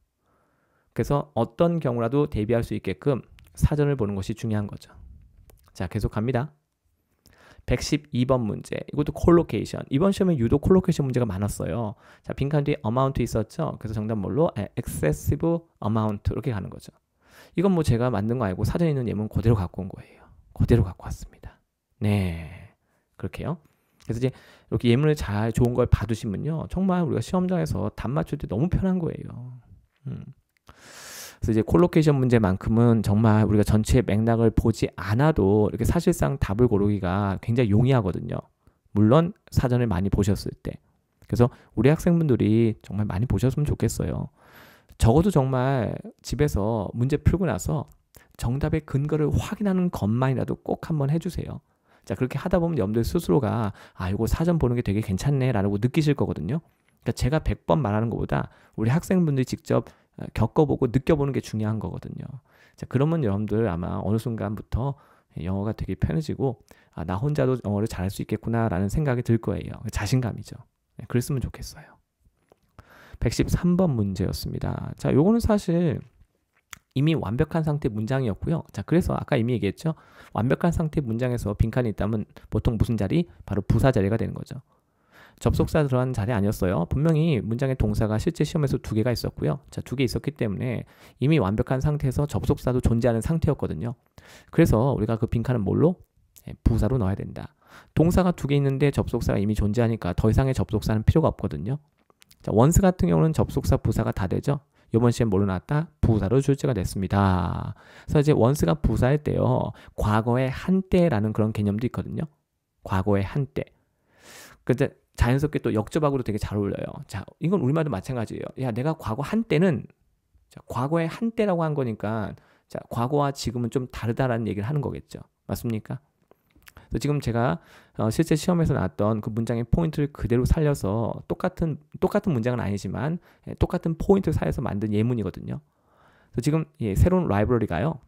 S1: 그래서 어떤 경우라도 대비할 수 있게끔 사전을 보는 것이 중요한 거죠. 자, 계속 갑니다. 112번 문제. 이것도 콜로케이션. 이번 시험에 유독 콜로케이션 문제가 많았어요. 자, 빈칸 뒤에 amount 있었죠? 그래서 정답 뭘로? 에, 예, excessive amount. 이렇게 가는 거죠. 이건 뭐 제가 만든 거아니고 사전에 있는 예문 그대로 갖고 온 거예요. 그대로 갖고 왔습니다. 네. 그렇게요. 그래서 이제 이렇게 예문을 잘 좋은 걸 봐두시면요. 정말 우리가 시험장에서 답 맞출 때 너무 편한 거예요. 음. 그래서 이제 콜로케이션 문제만큼은 정말 우리가 전체 맥락을 보지 않아도 이렇게 사실상 답을 고르기가 굉장히 용이하거든요. 물론 사전을 많이 보셨을 때. 그래서 우리 학생분들이 정말 많이 보셨으면 좋겠어요. 적어도 정말 집에서 문제 풀고 나서 정답의 근거를 확인하는 것만이라도 꼭 한번 해주세요. 자, 그렇게 하다 보면 염두에 스스로가 아, 이거 사전 보는 게 되게 괜찮네 라고 느끼실 거거든요. 그러니까 제가 100번 말하는 것보다 우리 학생분들이 직접 어, 겪어보고 느껴보는 게 중요한 거거든요. 자, 그러면 여러분들 아마 어느 순간부터 영어가 되게 편해지고 아, 나 혼자도 영어를 잘할 수 있겠구나라는 생각이 들 거예요. 자신감이죠. 네, 그랬으면 좋겠어요. 113번 문제였습니다. 자, 요거는 사실 이미 완벽한 상태 문장이었고요. 자, 그래서 아까 이미 얘기했죠. 완벽한 상태 문장에서 빈칸이 있다면 보통 무슨 자리? 바로 부사 자리가 되는 거죠. 접속사 들어간 자리 아니었어요. 분명히 문장의 동사가 실제 시험에서 두 개가 있었고요. 자, 두 개 있었기 때문에 이미 완벽한 상태에서 접속사도 존재하는 상태였거든요. 그래서 우리가 그 빈칸은 뭘로? 예, 부사로 넣어야 된다. 동사가 두 개 있는데 접속사가 이미 존재하니까 더 이상의 접속사는 필요가 없거든요. 자, 원스 같은 경우는 접속사 부사가 다 되죠. 이번 시험 뭘로 나왔다? 부사로 출제가 됐습니다. 그래서 이제 원스가 부사일 때요. 과거의 한때라는 그런 개념도 있거든요. 과거의 한때. 근데 자연스럽게 또 역접하고도 되게 잘 어울려요. 자, 이건 우리말도 마찬가지예요. 야, 내가 과거 한때는 자, 과거의 한때라고 한 거니까 자, 과거와 지금은 좀 다르다라는 얘기를 하는 거겠죠. 맞습니까? 지금 제가 어, 실제 시험에서 나왔던 그 문장의 포인트를 그대로 살려서 똑같은 똑같은 문장은 아니지만 예, 똑같은 포인트를 살려서 만든 예문이거든요. 그래서 지금 예, 새로운 라이브러리가요.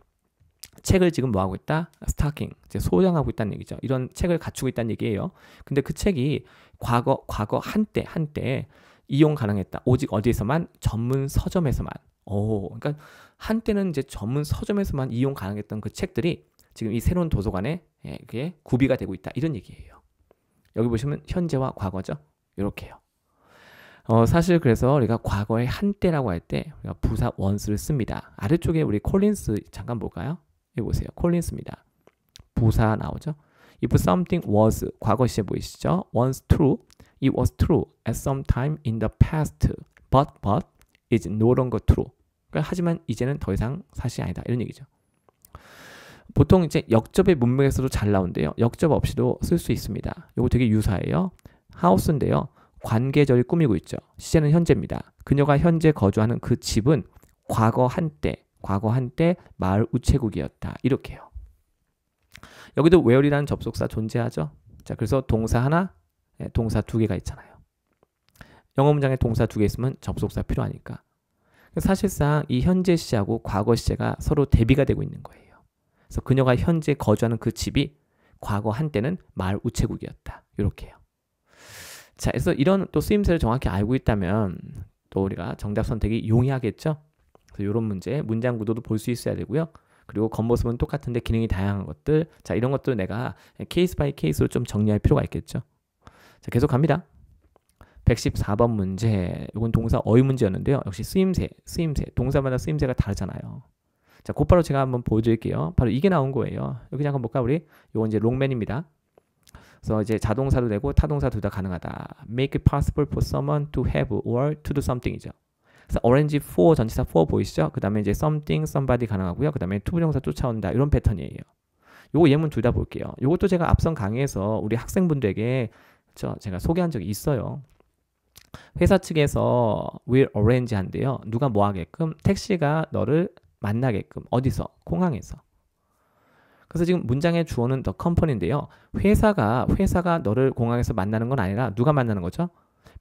S1: 책을 지금 뭐 하고 있다? 스타킹, 소장하고 있다는 얘기죠. 이런 책을 갖추고 있다는 얘기예요. 근데 그 책이 과거 과거 한때 한때 이용 가능했다. 오직 어디에서만 전문 서점에서만. 오, 그러니까 한때는 이제 전문 서점에서만 이용 가능했던 그 책들이 지금 이 새로운 도서관에 예, 게 구비가 되고 있다. 이런 얘기예요. 여기 보시면 현재와 과거죠. 이렇게요. 어, 사실 그래서 우리가 과거의 한때라고 할 때 우리가 부사 원수를 씁니다. 아래쪽에 우리 콜린스 잠깐 볼까요? 여기 보세요. 콜린스입니다. 부사 나오죠? if something was 과거 시제 보이시죠? once true, it was true at some time in the past, but but is no longer true. 그러니까 하지만 이제는 더 이상 사실이 아니다 이런 얘기죠. 보통 이제 역접의 문맥에서도 잘 나온대요. 역접 없이도 쓸 수 있습니다. 이거 되게 유사해요. 하우스인데요. 관계절이 꾸미고 있죠. 시제는 현재입니다. 그녀가 현재 거주하는 그 집은 과거 한때, 과거 한때 마을 우체국이었다. 이렇게요. 여기도 where이라는 접속사 존재하죠. 자, 그래서 동사 하나, 예, 동사 두 개가 있잖아요. 영어 문장에 동사 두 개 있으면 접속사 필요하니까. 사실상 이 현재 시제하고 과거 시제가 서로 대비가 되고 있는 거예요. 그래서 그녀가 현재 거주하는 그 집이 과거 한때는 마을 우체국이었다. 이렇게요. 자, 그래서 이런 또 쓰임새를 정확히 알고 있다면 또 우리가 정답 선택이 용이하겠죠? 그래서 이런 문제, 문장 구도도 볼 수 있어야 되고요. 그리고 겉모습은 똑같은데 기능이 다양한 것들. 자, 이런 것도 내가 케이스 바이 케이스로 좀 정리할 필요가 있겠죠. 자, 계속 갑니다. 114번 문제. 이건 동사 어휘 문제였는데요. 역시 쓰임새, 쓰임새. 동사마다 쓰임새가 다르잖아요. 자, 곧바로 제가 한번 보여드릴게요. 바로 이게 나온 거예요. 여기 잠깐 볼까, 우리? 요건 이제 롱맨입니다. 그래서 이제 자동사도 되고 타동사 둘 다 가능하다. Make it possible for someone to have or to do something이죠. 그렌지 o for 전치사 for 보이시죠? 그 다음에 이제 something, somebody 가능하고요. 그 다음에 투부정사 쫓아온다 이런 패턴이에요. 요거 예문 둘 다 볼게요. 요것도 제가 앞선 강의에서 우리 학생분들에게 저 제가 소개한 적이 있어요. 회사 측에서 will arrange 한대요 누가 뭐 하게끔 택시가 너를 만나게끔 어디서 공항에서. 그래서 지금 문장의 주어는 the company인데요. 회사가 회사가 너를 공항에서 만나는 건 아니라 누가 만나는 거죠?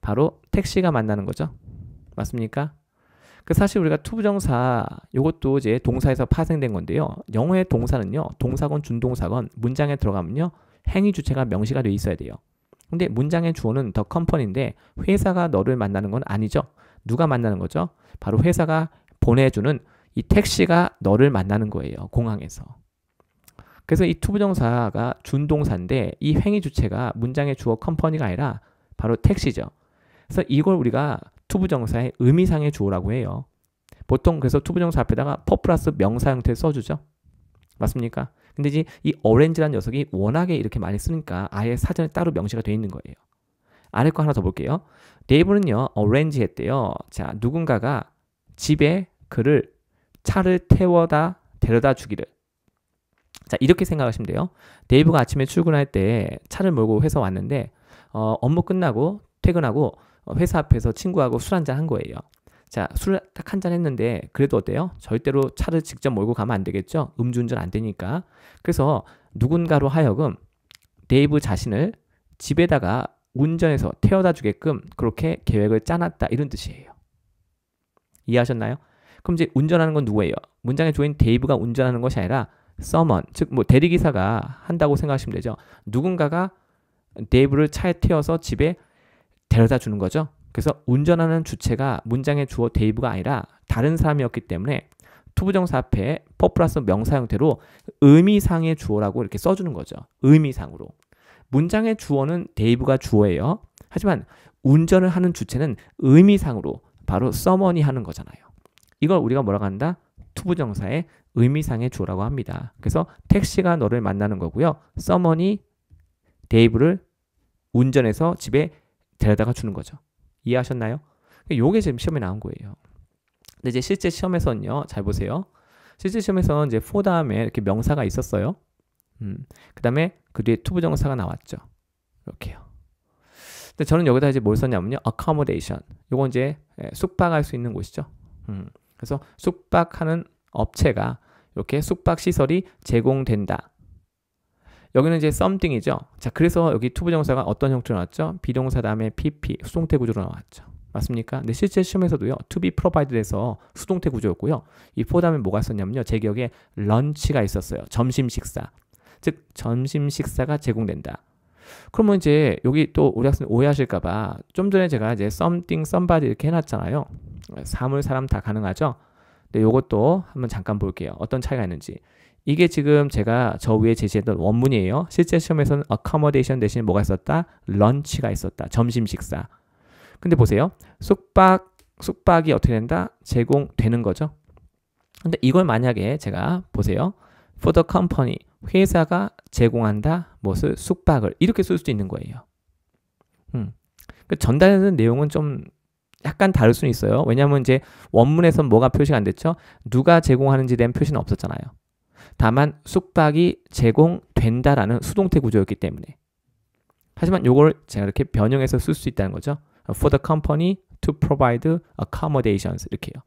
S1: 바로 택시가 만나는 거죠. 맞습니까? 그 사실 우리가 투부정사 이것도 이제 동사에서 파생된 건데요. 영어의 동사는요. 동사건 준동사건 문장에 들어가면요. 행위 주체가 명시가 돼 있어야 돼요. 근데 문장의 주어는 더 컴퍼니인데 회사가 너를 만나는 건 아니죠. 누가 만나는 거죠? 바로 회사가 보내주는 이 택시가 너를 만나는 거예요. 공항에서. 그래서 이 투부정사가 준동사인데 이 행위 주체가 문장의 주어 컴퍼니가 아니라 바로 택시죠. 그래서 이걸 우리가 투부정사의 의미상의 주어라고 해요. 보통 그래서 투부정사 앞에다가 퍼 플러스 명사 형태 써주죠. 맞습니까? 근데 이제 이오렌지란 녀석이 워낙에 이렇게 많이 쓰니까 아예 사전에 따로 명시가 되어 있는 거예요. 아래 거 하나 더 볼게요. 네이버는요, 오렌지 했대요. 자, 누군가가 집에 그를 차를 태워다 데려다 주기를. 자, 이렇게 생각하시면 돼요. 네이버가 아침에 출근할 때 차를 몰고 회사 왔는데, 어, 업무 끝나고 퇴근하고 어, 회사 앞에서 친구하고 술 한 잔 한 거예요. 자, 술 딱 한 잔 했는데 그래도 어때요? 절대로 차를 직접 몰고 가면 안 되겠죠? 음주운전 안 되니까. 그래서 누군가로 하여금 데이브 자신을 집에다가 운전해서 태워다 주게끔 그렇게 계획을 짜놨다 이런 뜻이에요. 이해하셨나요? 그럼 이제 운전하는 건 누구예요? 문장에조인 데이브가 운전하는 것이 아니라 서먼 즉 뭐 대리기사가 한다고 생각하시면 되죠. 누군가가 데이브를 차에 태워서 집에 데려다 주는 거죠. 그래서 운전하는 주체가 문장의 주어 데이브가 아니라 다른 사람이었기 때문에 투부정사 앞에 퍼플러스 명사형태로 의미상의 주어라고 이렇게 써주는 거죠. 의미상으로. 문장의 주어는 데이브가 주어예요. 하지만 운전을 하는 주체는 의미상으로 바로 서머니 하는 거잖아요. 이걸 우리가 뭐라고 한다? 투부정사의 의미상의 주어라고 합니다. 그래서 택시가 너를 만나는 거고요. 서머니 데이브를 운전해서 집에 데려다가 주는 거죠. 이해하셨나요? 그러니까 요게 지금 시험에 나온 거예요. 근데 이제 실제 시험에서는요, 잘 보세요. 실제 시험에서는 이제 for 다음에 이렇게 명사가 있었어요. 음, 그 다음에 그 뒤에 투부정사가 나왔죠. 이렇게요. 근데 저는 여기다 이제 뭘 썼냐면요. accommodation. 요건 이제 예, 숙박할 수 있는 곳이죠. 음, 그래서 숙박하는 업체가 이렇게 숙박 시설이 제공된다. 여기는 이제 something이죠. 자, 그래서 여기 투부정사가 어떤 형태로 나왔죠? 비동사 다음에 PP, 수동태 구조로 나왔죠. 맞습니까? 근데 실제 시험에서도요. to be provided에서 수동태 구조였고요. 이 for 다음에 뭐가 있었냐면요. 제 기억에 런치가 있었어요. 점심 식사. 즉 점심 식사가 제공된다. 그러면 이제 여기 또 우리 학생 오해하실까봐 좀 전에 제가 이제 something, somebody 이렇게 해놨잖아요. 사물, 사람 다 가능하죠? 근데 요것도 한번 잠깐 볼게요. 어떤 차이가 있는지. 이게 지금 제가 저 위에 제시했던 원문이에요. 실제 시험에서는 accommodation 대신 뭐가 있었다? 런치가 있었다. 점심 식사. 근데 보세요. 숙박, 숙박이 어떻게 된다? 제공되는 거죠. 근데 이걸 만약에 제가 보세요. for the company, 회사가 제공한다, 무엇을? 숙박을. 이렇게 쓸 수도 있는 거예요. 음. 그 전달하는 내용은 좀 약간 다를 수는 있어요. 왜냐하면 이제 원문에선 뭐가 표시가 안 됐죠? 누가 제공하는지에 대한 표시는 없었잖아요. 다만 숙박이 제공된다라는 수동태 구조였기 때문에 하지만 이걸 제가 이렇게 변형해서 쓸 수 있다는 거죠. For the company to provide accommodations 이렇게요.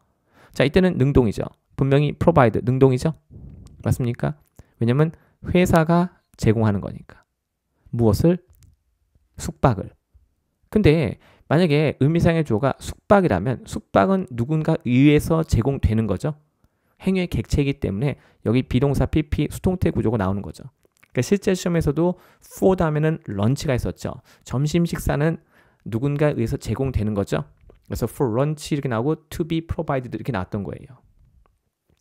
S1: 자 이때는 능동이죠. 분명히 provide 능동이죠. 맞습니까? 왜냐면 회사가 제공하는 거니까 무엇을 숙박을. 근데 만약에 의미상의 조가 숙박이라면 숙박은 누군가 의해서 제공되는 거죠. 행위의 객체이기 때문에 여기 비동사 PP 수동태 구조가 나오는 거죠. 그러니까 실제 시험에서도 for 다음에는 런치가 있었죠. 점심 식사는 누군가에 의해서 제공되는 거죠. 그래서 for lunch 이렇게 나오고 to be provided 이렇게 나왔던 거예요.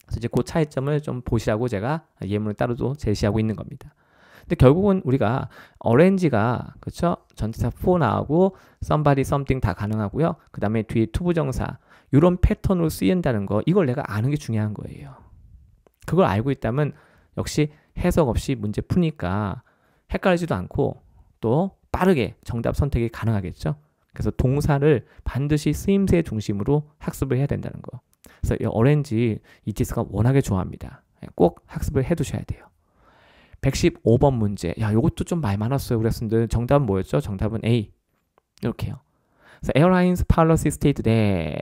S1: 그래서 이제 그 차이점을 좀 보시라고 제가 예문을 따로도 제시하고 있는 겁니다. 근데 결국은 우리가 orange가 그렇죠? 전체사 for 나오고 somebody something 다 가능하고요. 그 다음에 뒤에 to 부정사 이런 패턴으로 쓰인다는 거 이걸 내가 아는 게 중요한 거예요. 그걸 알고 있다면 역시 해석 없이 문제 푸니까 헷갈리지도 않고 또 빠르게 정답 선택이 가능하겠죠. 그래서 동사를 반드시 쓰임새 중심으로 학습을 해야 된다는 거. 그래서 이 어렌지 이티스가 워낙에 좋아합니다. 예, 꼭 학습을 해 두셔야 돼요. 115번 문제. 야, 이것도 좀 말 많았어요. 그랬었는데 정답은 뭐였죠? 정답은 A. 이렇게요. 에어라인스 팔러시 스테이트 넷 네.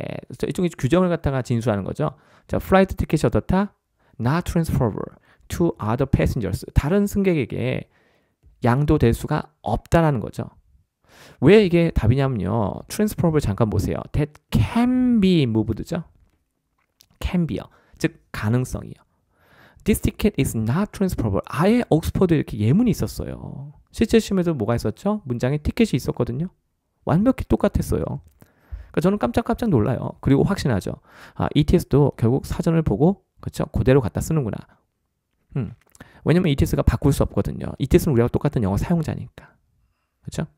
S1: 일종의 규정을 갖다가 진수하는 거죠. 자, 플라이트 티켓이 어떻다? Not transferable to other passengers. 다른 승객에게 양도될 수가 없다라는 거죠. 왜 이게 답이냐면요. transferable 잠깐 보세요. That can be moved죠. can be요. 즉 가능성이요. This ticket is not transferable. 아예 옥스퍼드 이렇게 예문이 있었어요. 실제 시험에도 뭐가 있었죠? 문장에 티켓이 있었거든요. 완벽히 똑같았어요. 그러니까 저는 깜짝깜짝 놀라요. 그리고 확신하죠. 아, ETS도 결국 사전을 보고 그렇죠? 그대로 갖다 쓰는구나. 음. 왜냐면 ETS가 바꿀 수 없거든요. ETS는 우리하고 똑같은 영어 사용자니까. 그렇죠?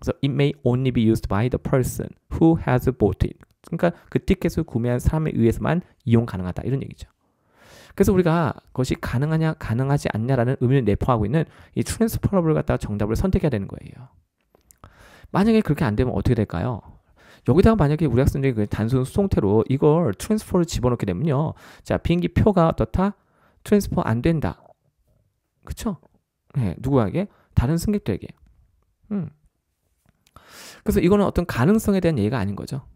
S1: 그래서 it may only be used by the person who has bought it. 그러니까 그 티켓을 구매한 사람에 의해서만 이용 가능하다 이런 얘기죠. 그래서 우리가 그것이 가능하냐 가능하지 않냐라는 의미를 내포하고 있는 이 트랜스퍼러블 갖다가 정답을 선택해야 되는 거예요. 만약에 그렇게 안 되면 어떻게 될까요? 여기다가 만약에 우리 학생들이 그 단순 수송태로 이걸 트랜스퍼를 집어넣게 되면요. 자, 비행기 표가 어떻다? 트랜스퍼 안 된다. 그쵸? 네, 누구에게? 다른 승객들에게. 음. 그래서 이거는 어떤 가능성에 대한 얘기가 아닌 거죠.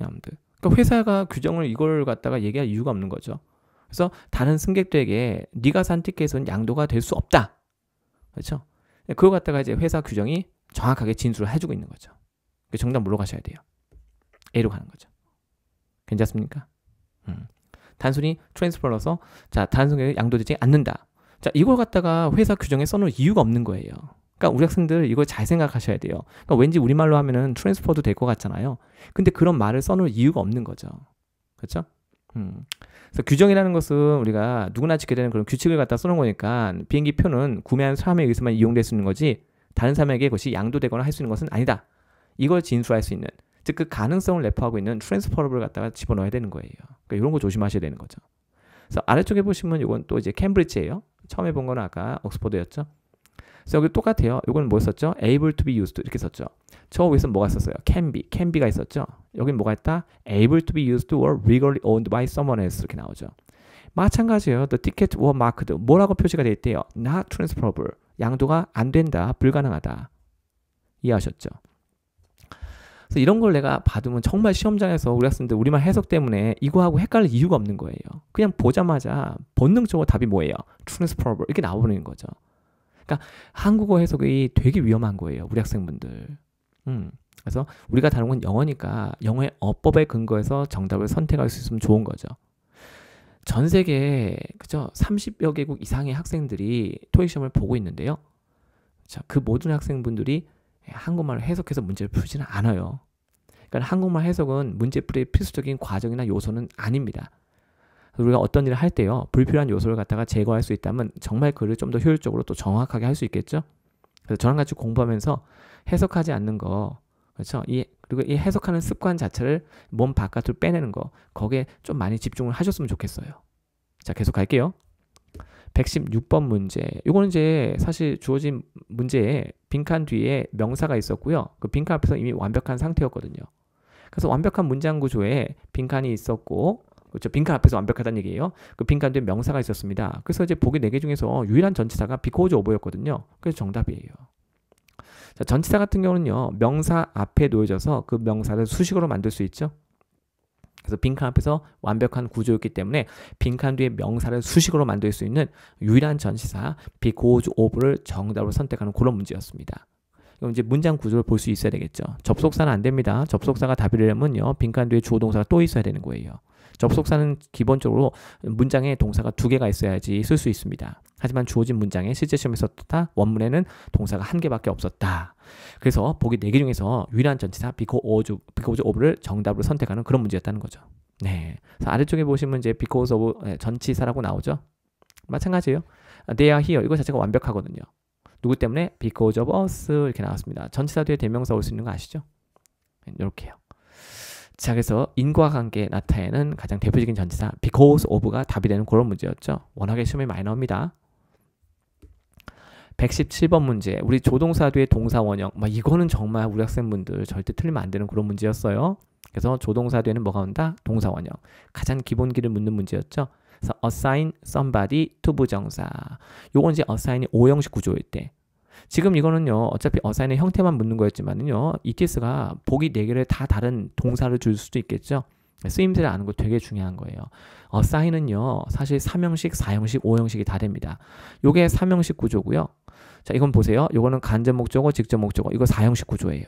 S1: 여러분들. 그러니까 회사가 규정을 이걸 갖다가 얘기할 이유가 없는 거죠. 그래서 다른 승객들에게 네가 산 티켓은 양도가 될 수 없다. 그렇죠? 예, 그걸 갖다가 이제 회사 규정이 정확하게 진술을 해주고 있는 거죠. 그러니까 정답 물어 가셔야 돼요. A로 가는 거죠. 괜찮습니까? 음. 단순히 트랜스퍼러서 자 단순히 양도되지 않는다. 자 이걸 갖다가 회사 규정에 써놓을 이유가 없는 거예요. 그러니까 우리 학생들 이걸 잘 생각하셔야 돼요. 그러니까 왠지 우리말로 하면은 트랜스퍼도 될 것 같잖아요. 근데 그런 말을 써놓을 이유가 없는 거죠. 그렇죠? 음. 그래서 규정이라는 것은 우리가 누구나 지켜야 되는 그런 규칙을 갖다 써놓은 거니까 비행기 표는 구매한 사람에 의해서만 이용될 수 있는 거지 다른 사람에게 그것이 양도되거나 할 수 있는 것은 아니다. 이걸 진술할 수 있는 즉 그 가능성을 내포하고 있는 트랜스퍼러블 을 갖다가 집어넣어야 되는 거예요. 그러니까 이런 거 조심하셔야 되는 거죠. 그래서 아래쪽에 보시면 이건 또 이제 캠브리지예요. 처음에 본 거는 아까 옥스퍼드였죠. 그래서 여기 똑같아요. 이건 뭐 썼죠? able to be used 이렇게 썼죠. 저 위에서 뭐가 썼어요? can be, can be가 있었죠. 여긴 뭐가 있다? able to be used or legally owned by someone else 이렇게 나오죠. 마찬가지예요. The ticket w e r marked 뭐라고 표시가 돼 있대요? Not transferable. 양도가 안 된다, 불가능하다. 이해하셨죠? 그래서 이런 걸 내가 받으면 정말 시험장에서 우리 학생들 우리말 해석 때문에 이거하고 헷갈릴 이유가 없는 거예요. 그냥 보자마자 본능적으로 답이 뭐예요? transferable 이렇게 나오는 거죠. 그러니까 한국어 해석이 되게 위험한 거예요. 우리 학생분들. 음. 그래서 우리가 다룬 건 영어니까 영어의 어법에 근거해서 정답을 선택할 수 있으면 좋은 거죠. 전 세계 그죠? 30여 개국 이상의 학생들이 토익 시험을 보고 있는데요. 자, 그 모든 학생분들이 한국말을 해석해서 문제를 풀지는 않아요. 그러니까 한국말 해석은 문제풀이의 필수적인 과정이나 요소는 아닙니다. 우리가 어떤 일을 할 때요, 불필요한 요소를 갖다가 제거할 수 있다면 정말 그를 좀 더 효율적으로 또 정확하게 할 수 있겠죠? 그래서 저랑 같이 공부하면서 해석하지 않는 거, 그렇죠? 이 그리고 이 해석하는 습관 자체를 몸 바깥으로 빼내는 거 거기에 좀 많이 집중을 하셨으면 좋겠어요. 자 계속 갈게요. 116번 문제. 이거는 이제 사실 주어진 문제에 빈칸 뒤에 명사가 있었고요. 그 빈칸 앞에서 이미 완벽한 상태였거든요. 그래서 완벽한 문장 구조에 빈칸이 있었고 그렇죠. 빈칸 앞에서 완벽하다는 얘기예요. 그 빈칸 뒤에 명사가 있었습니다. 그래서 이제 보기 4개 중에서 유일한 전치사가 비코즈 오버였거든요. 그래서 정답이에요. 자, 전치사 같은 경우는요. 명사 앞에 놓여져서 그 명사를 수식으로 만들 수 있죠. 그래서 빈칸 앞에서 완벽한 구조였기 때문에 빈칸 뒤에 명사를 수식으로 만들 수 있는 유일한 전시사 비고즈 오브를 정답으로 선택하는 그런 문제였습니다. 그럼 이제 문장 구조를 볼 수 있어야 되겠죠. 접속사는 안 됩니다. 접속사가 답이려면요. 빈칸 뒤에 주어동사가 또 있어야 되는 거예요. 접속사는 기본적으로 문장에 동사가 두 개가 있어야지 쓸 수 있습니다. 하지만 주어진 문장에 실제 시험에 썼다 원문에는 동사가 한 개밖에 없었다. 그래서 보기 네 개 중에서 유일한 전치사 b e c a u s because of를 정답으로 선택하는 그런 문제였다는 거죠. 네. 아래쪽에 보시면 이제 because of 전치사라고 나오죠. 마찬가지예요. 아, they are here. 이거 자체가 완벽하거든요. 누구 때문에? Because of us 이렇게 나왔습니다. 전치사 뒤에 대명사 올 수 있는 거 아시죠? 이렇게요. 네, 자, 그래서 인과관계 나타내는 가장 대표적인 전치사 because of가 답이 되는 그런 문제였죠. 워낙에 시험에 많이 나옵니다. 117번 문제. 우리 조동사 뒤에 동사 원형. 막 이거는 정말 우리 학생분들 절대 틀리면 안 되는 그런 문제였어요. 그래서 조동사 뒤에는 뭐가 온다? 동사 원형. 가장 기본기를 묻는 문제였죠. 그래서 assign somebody to 부정사. 요건 이제 assign이 5형식 구조일 때 지금 이거는요, 어차피 어사인의 형태만 묻는 거였지만은요, ETS가 보기 4개를 다 다른 동사를 줄 수도 있겠죠. 쓰임새를 아는 거 되게 중요한 거예요. 어, 사인은요, 사실 3형식, 4형식, 5형식이 다 됩니다. 요게 3형식 구조고요. 자, 이건 보세요. 요거는 간접 목적어, 직접 목적어. 이거 4형식 구조예요.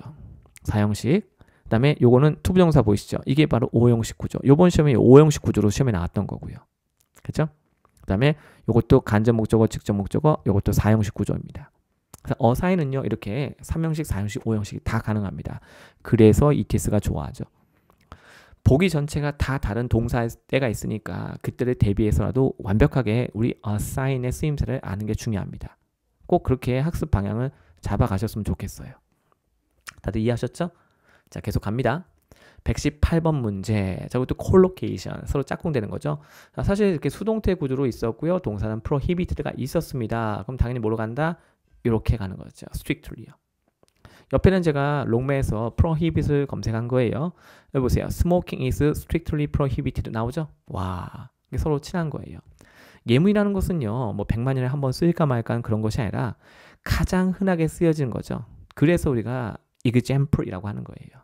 S1: 4형식. 그 다음에 요거는 투부정사 보이시죠? 이게 바로 5형식 구조. 요번 시험에 5형식 구조로 시험에 나왔던 거고요. 그죠? 그 다음에 요것도 간접 목적어, 직접 목적어, 요것도 4형식 구조입니다. 그래서 어사인은요 이렇게 3형식, 4형식, 5형식 다 가능합니다. 그래서 ETS가 좋아하죠. 보기 전체가 다 다른 동사의 때가 있으니까 그때를 대비해서라도 완벽하게 우리 어사인의 쓰임새를 아는 게 중요합니다. 꼭 그렇게 학습 방향을 잡아가셨으면 좋겠어요. 다들 이해하셨죠? 자, 계속 갑니다. 118번 문제. 자, 그것도 콜로케이션. 서로 짝꿍되는 거죠. 사실 이렇게 수동태 구조로 있었고요. 동사는 프로히비트 b 가 있었습니다. 그럼 당연히 뭐로 간다? 이렇게 가는 거죠. strictly요. 옆에는 제가 롱매에서 prohibit을 검색한 거예요. 여기 보세요. smoking is strictly prohibited 나오죠? 와, 이게 서로 친한 거예요. 예문이라는 것은요, 뭐 100만 년에 한 번 쓰일까 말까 하는 그런 것이 아니라 가장 흔하게 쓰여진 거죠. 그래서 우리가 example이라고 하는 거예요.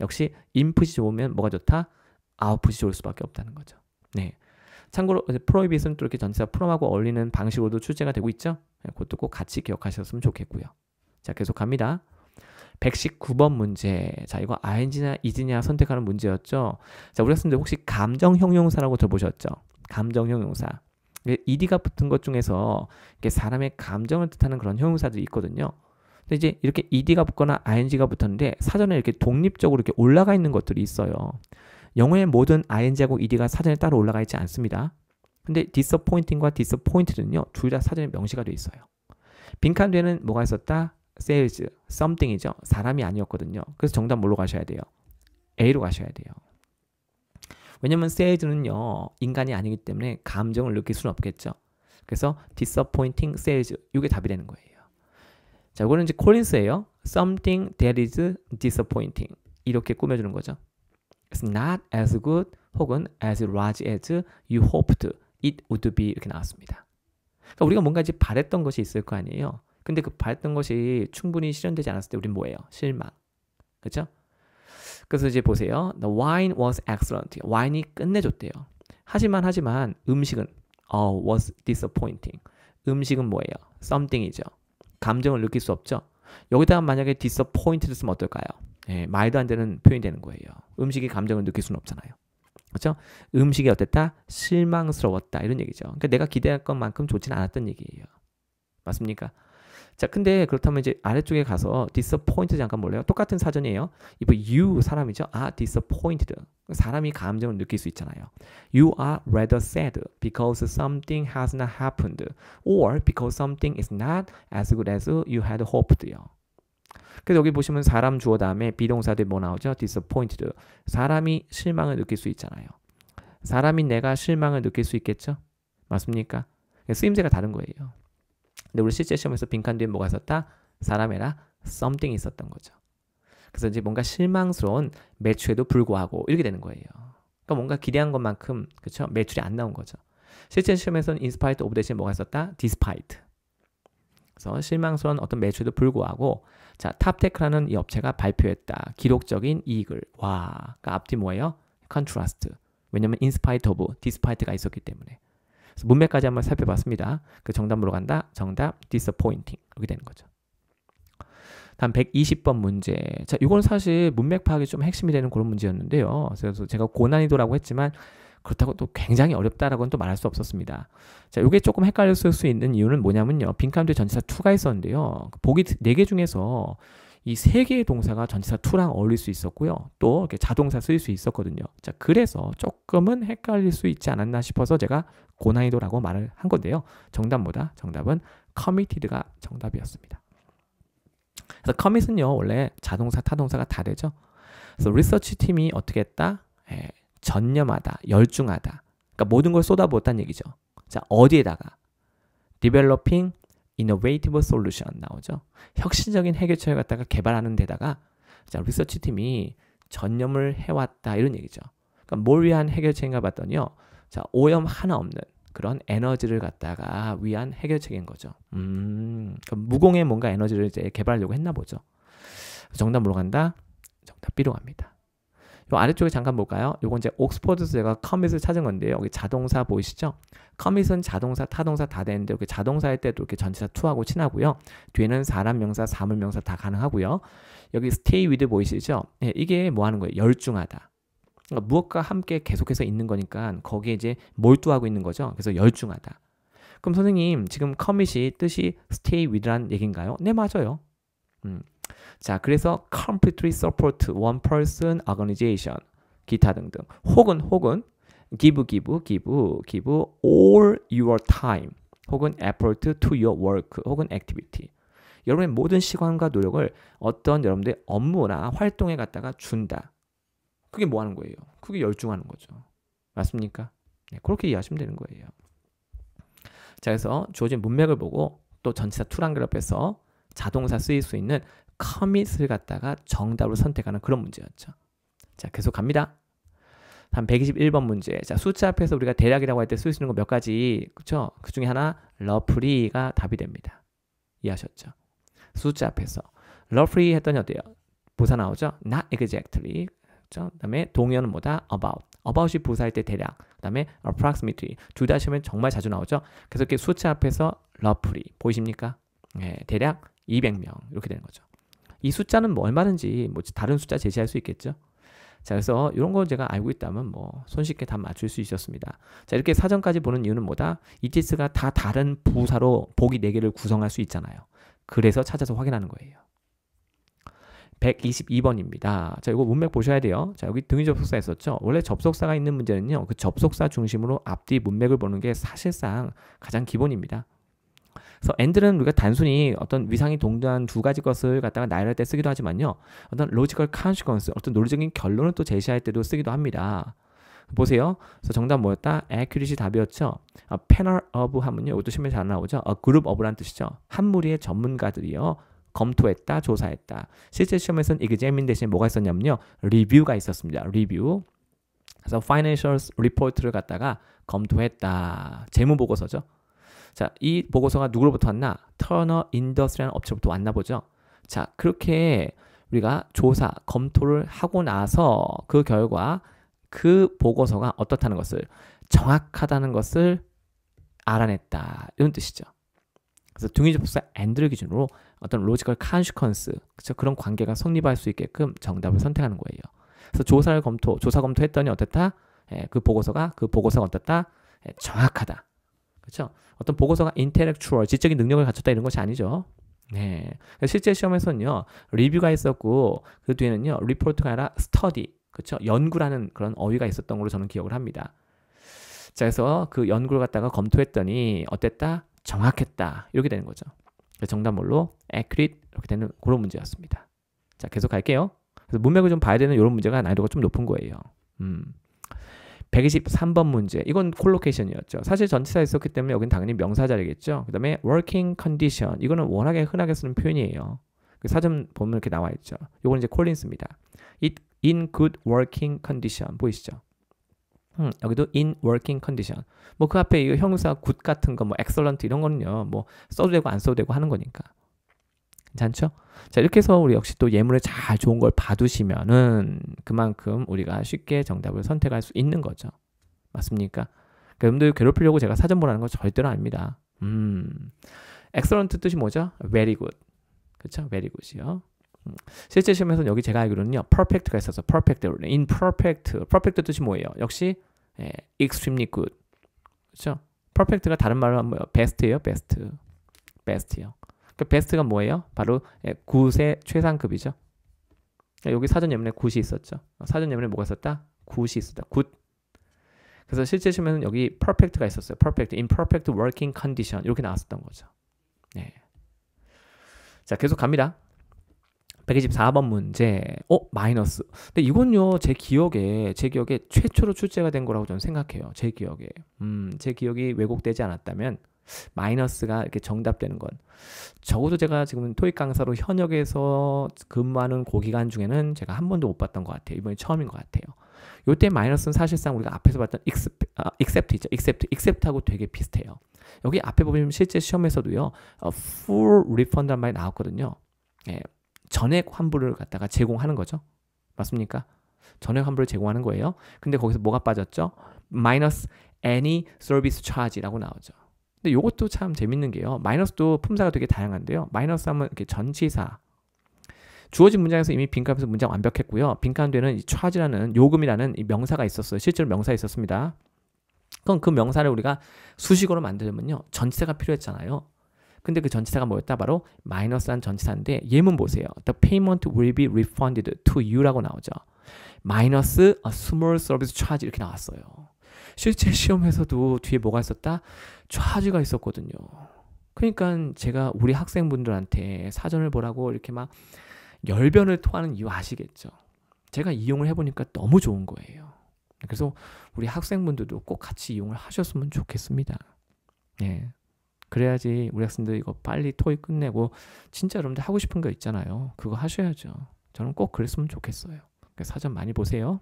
S1: 역시 인풋이 좋으면 뭐가 좋다? 아웃풋이 좋을 수밖에 없다는 거죠. 네. 참고로 프로이빗은 또 이렇게 전체가 프롬하고 어울리는 방식으로도 출제가 되고 있죠. 예, 그것도 꼭 같이 기억하셨으면 좋겠고요. 자, 계속 갑니다. 119번 문제. 자, 이거 ing나 is냐 선택하는 문제였죠. 자, 우리 학생들 혹시 감정 형용사라고 들어보셨죠? 감정 형용사. ed가 붙은 것 중에서 이게 사람의 감정을 뜻하는 그런 형용사들이 있거든요. 근데 이제 이렇게 ed가 붙거나 ing가 붙었는데 사전에 이렇게 독립적으로 이렇게 올라가 있는 것들이 있어요. 영어의 모든 ing하고 ed가 사전에 따로 올라가 있지 않습니다. 근데 disappointing과 disappointed는요. 둘 다 사전에 명시가 돼 있어요. 빈칸 뒤에는 뭐가 있었다? sales, something이죠. 사람이 아니었거든요. 그래서 정답 뭘로 가셔야 돼요? A로 가셔야 돼요. 왜냐면 sales는요. 인간이 아니기 때문에 감정을 느낄 수는 없겠죠. 그래서 disappointing sales 이게 답이 되는 거예요. 자, 이거는 이제 콜린스예요. something that is disappointing 이렇게 꾸며주는 거죠. It's not as good 혹은 as large as you hoped it would be 이렇게 나왔습니다. 그러니까 우리가 뭔가 이제 바랬던 것이 있을 거 아니에요. 근데 그 바랬던 것이 충분히 실현되지 않았을 때우리 뭐예요? 실망. 그렇죠? 그래서 이제 보세요. The wine was excellent. 와인이 끝내줬대요. 하지만 하지만 음식은 oh, was disappointing. 음식은 뭐예요? something이죠. 감정을 느낄 수 없죠. 여기다가 만약에 disappointed 쓰면 어떨까요? 예, 말도 안 되는 표현이 되는 거예요. 음식이 감정을 느낄 수는 없잖아요. 그렇죠? 음식이 어땠다? 실망스러웠다. 이런 얘기죠. 그러니까 내가 기대할 것만큼 좋진 않았던 얘기예요. 맞습니까? 자, 근데 그렇다면 이제 아래쪽에 가서 disappointed 잠깐 볼래요? 똑같은 사전이에요. 이거 you 사람이죠. 아, disappointed. 사람이 감정을 느낄 수 있잖아요. You are rather sad because something has not happened or because something is not as good as you had hoped요. 그래서 여기 보시면 사람 주어 다음에 비동사 뒤에 뭐 나오죠? disappointed. 사람이 실망을 느낄 수 있잖아요. 사람이 내가 실망을 느낄 수 있겠죠? 맞습니까? 그러니까 쓰임새가 다른 거예요. 근데 우리 실제 시험에서 빈칸 뒤에 뭐가 있었다? 사람이라 something이 있었던 거죠. 그래서 이제 뭔가 실망스러운 매출에도 불구하고 이렇게 되는 거예요. 그러니까 뭔가 기대한 것만큼 그쵸 매출이 안 나온 거죠. 실제 시험에서는 in spite of 대신 뭐가 있었다? despite. 그래서 실망스러운 어떤 매출에도 불구하고 자, 탑테크라는 이 업체가 발표했다. 기록적인 이익을. 와, 그러니까 앞뒤 뭐예요? 컨트라스트. 왜냐면 인스파이트 오브, 디스파이트가 있었기 때문에. 문맥까지 한번 살펴봤습니다. 그 정답으로 간다. 정답 디스포인팅. p 이렇게 되는 거죠. 다음 120번 문제. 자, 이건 사실 문맥 파악이 좀 핵심이 되는 그런 문제였는데요. 그래서 제가 고난이도라고 했지만 그렇다고 또 굉장히 어렵다라고는 또 말할 수 없었습니다. 자, 이게 조금 헷갈렸을 수 있는 이유는 뭐냐면요. 빈칸도 전치사 2가 있었는데요. 그 보기 4개 중에서 이 3개의 동사가 전치사 2랑 어울릴 수 있었고요. 또 이렇게 자동사 쓰일 수 있었거든요. 자, 그래서 조금은 헷갈릴 수 있지 않았나 싶어서 제가 고난이도라고 말을 한 건데요. 정답보다 정답은 커 o m m i 가 정답이었습니다. 그래서 c o 은요 원래 자동사, 타동사가 다 되죠. 그래서 리서치 팀이 어떻게 했다? 예, 전념하다, 열중하다. 그러니까 모든 걸 쏟아부었다는 얘기죠. 자, 어디에다가? Developing Innovative Solution 나오죠. 혁신적인 해결책을 갖다가 개발하는 데다가 자, 리서치 팀이 전념을 해왔다 이런 얘기죠. 그러니까 뭘 위한 해결책인가 봤더니요. 자, 오염 하나 없는 그런 에너지를 갖다가 위한 해결책인 거죠. 음, 그러니까 무공에 뭔가 에너지를 이제 개발하려고 했나 보죠. 정답 물어간다. 정답 B로 갑니다. 요 아래쪽에 잠깐 볼까요? 요건 이제 옥스퍼드에서 제가 커밋을 찾은 건데요. 여기 자동사 보이시죠? 커밋은 자동사, 타동사 다 되는데 이렇게 자동사할 때도 이렇게 전치사 투하고 친하고요. 뒤에는 사람 명사, 사물 명사 다 가능하고요. 여기 스테이 위드 보이시죠? 네, 이게 뭐 하는 거예요? 열중하다. 그러니까 무엇과 함께 계속해서 있는 거니까 거기에 이제 몰두하고 있는 거죠. 그래서 열중하다. 그럼 선생님 지금 커밋이 뜻이 스테이 위드란얘긴가요네 맞아요. 음, 자, 그래서 completely support one person organization, 기타 등등. 혹은 혹은 give give give give all your time 혹은 effort to your work 혹은 activity. 여러분의 모든 시간과 노력을 어떤 여러분들의 업무나 활동에 갖다가 준다. 그게 뭐 하는 거예요? 그게 열중하는 거죠. 맞습니까? 네, 그렇게 이해하시면 되는 거예요. 자, 그래서 주어진 문맥을 보고 또 전치사 투랑 그룹에서 자동사 쓰일 수 있는 커밋을 갖다가 정답을 선택하는 그런 문제였죠. 자, 계속 갑니다. 다 121번 문제. 자, 숫자 앞에서 우리가 대략이라고 할 때 쓸 수 있는 거 몇 가지, 그쵸? 그 중에 하나, 러프리가 답이 됩니다. 이해하셨죠? 숫자 앞에서. 러프리 했더니 어때요? 부사 나오죠? not exactly. 그쵸? 그 다음에 동요는 뭐다? about. about이 부사일 때 대략. 그 다음에 approximately. 둘다 하시면 정말 자주 나오죠? 그래서 이렇게 숫자 앞에서 러프리. 보이십니까? 네, 대략 200명. 이렇게 되는 거죠. 이 숫자는 뭐 얼마든지 뭐 다른 숫자 제시할 수 있겠죠. 자, 그래서 이런 거 제가 알고 있다면 뭐 손쉽게 다 맞출 수 있었습니다. 자, 이렇게 사전까지 보는 이유는 뭐다? ETS가 다 다른 부사로 보기 4개를 구성할 수 있잖아요. 그래서 찾아서 확인하는 거예요. 122번입니다. 자, 이거 문맥 보셔야 돼요. 자, 여기 등위 접속사 있었죠? 원래 접속사가 있는 문제는요, 그 접속사 중심으로 앞뒤 문맥을 보는 게 사실상 가장 기본입니다. 그래서 and는 우리가 단순히 어떤 위상이 동등한 두 가지 것을 갖다가 나열할 때 쓰기도 하지만요. 어떤 로지컬 컨시퀀스, 어떤 논리적인 결론을 또 제시할 때도 쓰기도 합니다. 보세요. 그래서 정답 뭐였다? accuracy 답이었죠. 아, panel of 하면요. 이것도 시험에 잘 나오죠. 아, 그룹 of란 뜻이죠. 한 무리의 전문가들이요. 검토했다, 조사했다. 실제 시험에서는 examine 대신 뭐가 있었냐면요. review가 있었습니다. review. 그래서 financial report를 갖다가 검토했다. 재무 보고서죠. 자, 이 보고서가 누구로부터 왔나? 터너 인더스라는 업체로부터 왔나 보죠. 자, 그렇게 우리가 조사, 검토를 하고 나서 그 결과 그 보고서가 어떻다는 것을 정확하다는 것을 알아냈다. 이런 뜻이죠. 그래서 등위 접속사 앤드를 기준으로 어떤 로지컬 컨슈컨스 그쵸? 그런 관계가 성립할 수 있게끔 정답을 선택하는 거예요. 그래서 조사를 검토, 조사 검토했더니 어땠다? 예, 그 보고서가 그 보고서가 어땠다? 예, 정확하다. 그렇죠? 어떤 보고서가 인텔렉츄얼, 지적인 능력을 갖췄다 이런 것이 아니죠. 네. 실제 시험에서는요, 리뷰가 있었고, 그 뒤에는요, 리포트가 아니라 스터디, 그렇죠? 연구라는 그런 어휘가 있었던 걸로 저는 기억을 합니다. 자, 그래서 그 연구를 갖다가 검토했더니, 어땠다? 정확했다. 이렇게 되는 거죠. 정답물로 accurate 이렇게 되는 그런 문제였습니다. 자, 계속 갈게요. 그래서 문맥을 좀 봐야 되는 이런 문제가 난이도가 좀 높은 거예요. 음. 123번 문제. 이건 콜로케이션이었죠. 사실 전치사 있었기 때문에 여기는 당연히 명사 자리겠죠. 그 다음에 working condition. 이거는 워낙에 흔하게 쓰는 표현이에요. 그 사전 보면 이렇게 나와 있죠. 요건 이제 콜린스입니다. It in good working condition. 보이시죠? 음, 여기도 in working condition. 뭐 그 앞에 이 형사 good 같은 거, 뭐 excellent 이런 거는요. 뭐 써도 되고 안 써도 되고 하는 거니까. 괜찮죠? 자, 이렇게 해서 우리 역시 또예문에잘 좋은 걸 봐두시면은 그만큼 우리가 쉽게 정답을 선택할 수 있는 거죠. 맞습니까? 그러니까 여러분들 괴롭히려고 제가 사전 보라는 건 절대로 아닙니다. 음. excellent 뜻이 뭐죠? very good. 그쵸죠 very good이요. 음. 실제 시험에서는 여기 제가 알기로는요. perfect가 있어서 perfect, imperfect. perfect 뜻이 뭐예요? 역시 예, extremely good. 그렇죠? perfect가 다른 말로 하면 뭐예요? best예요, best. best요. 그 베스트가 뭐예요? 바로 예, 굿의 최상급이죠. 그러니까 여기 사전 예문에 굿이 있었죠. 어, 사전 예문에 뭐가 있었다? 굿이 있었다. 굿. 그래서 실제 시험에는 여기 perfect가 있었어요. perfect, imperfect working condition 이렇게 나왔었던 거죠. 네. 자, 계속 갑니다. 124번 문제. 어, 마이너스. 근데 이건요, 제 기억에, 제 기억에 최초로 출제가 된 거라고 저는 생각해요. 제 기억에. 음, 제 기억이 왜곡되지 않았다면, 마이너스가 이렇게 정답되는 건 적어도 제가 지금 토익 강사로 현역에서 근무하는 고기간 중에는 제가 한 번도 못 봤던 것 같아요. 이번이 처음인 것 같아요. 요때 마이너스는 사실상 우리가 앞에서 봤던 익스페, 아, 익셉트 있죠. 익셉트, 익셉트하고 되게 비슷해요. 여기 앞에 보면 실제 시험에서도요. 어, full refund란 말이 나왔거든요. 예, 전액 환불을 갖다가 제공하는 거죠. 맞습니까? 전액 환불을 제공하는 거예요. 근데 거기서 뭐가 빠졌죠? 마이너스 any service charge라고 나오죠. 근데 요것도 참 재밌는 게요. 마이너스도 품사가 되게 다양한데요. 마이너스 하면 이렇게 전치사. 주어진 문장에서 이미 빈칸에서 문장 완벽했고요. 빈칸되는 이 차지라는 요금이라는 이 명사가 있었어요. 실제로 명사 있었습니다. 그럼 그 명사를 우리가 수식어로 만들면요. 전치사가 필요했잖아요. 근데 그 전치사가 뭐였다? 바로 마이너스한 전치사인데 예문 보세요. The payment will be refunded to you라고 나오죠. 마이너스 a small service charge 이렇게 나왔어요. 실제 시험에서도 뒤에 뭐가 있었다? 좌지가 있었거든요. 그러니까 제가 우리 학생분들한테 사전을 보라고 이렇게 막 열변을 토하는 이유 아시겠죠? 제가 이용을 해보니까 너무 좋은 거예요. 그래서 우리 학생분들도 꼭 같이 이용을 하셨으면 좋겠습니다. 예. 그래야지 우리 학생들 이거 빨리 토익 끝내고 진짜 여러분들 하고 싶은 거 있잖아요. 그거 하셔야죠. 저는 꼭 그랬으면 좋겠어요. 그러니까 사전 많이 보세요.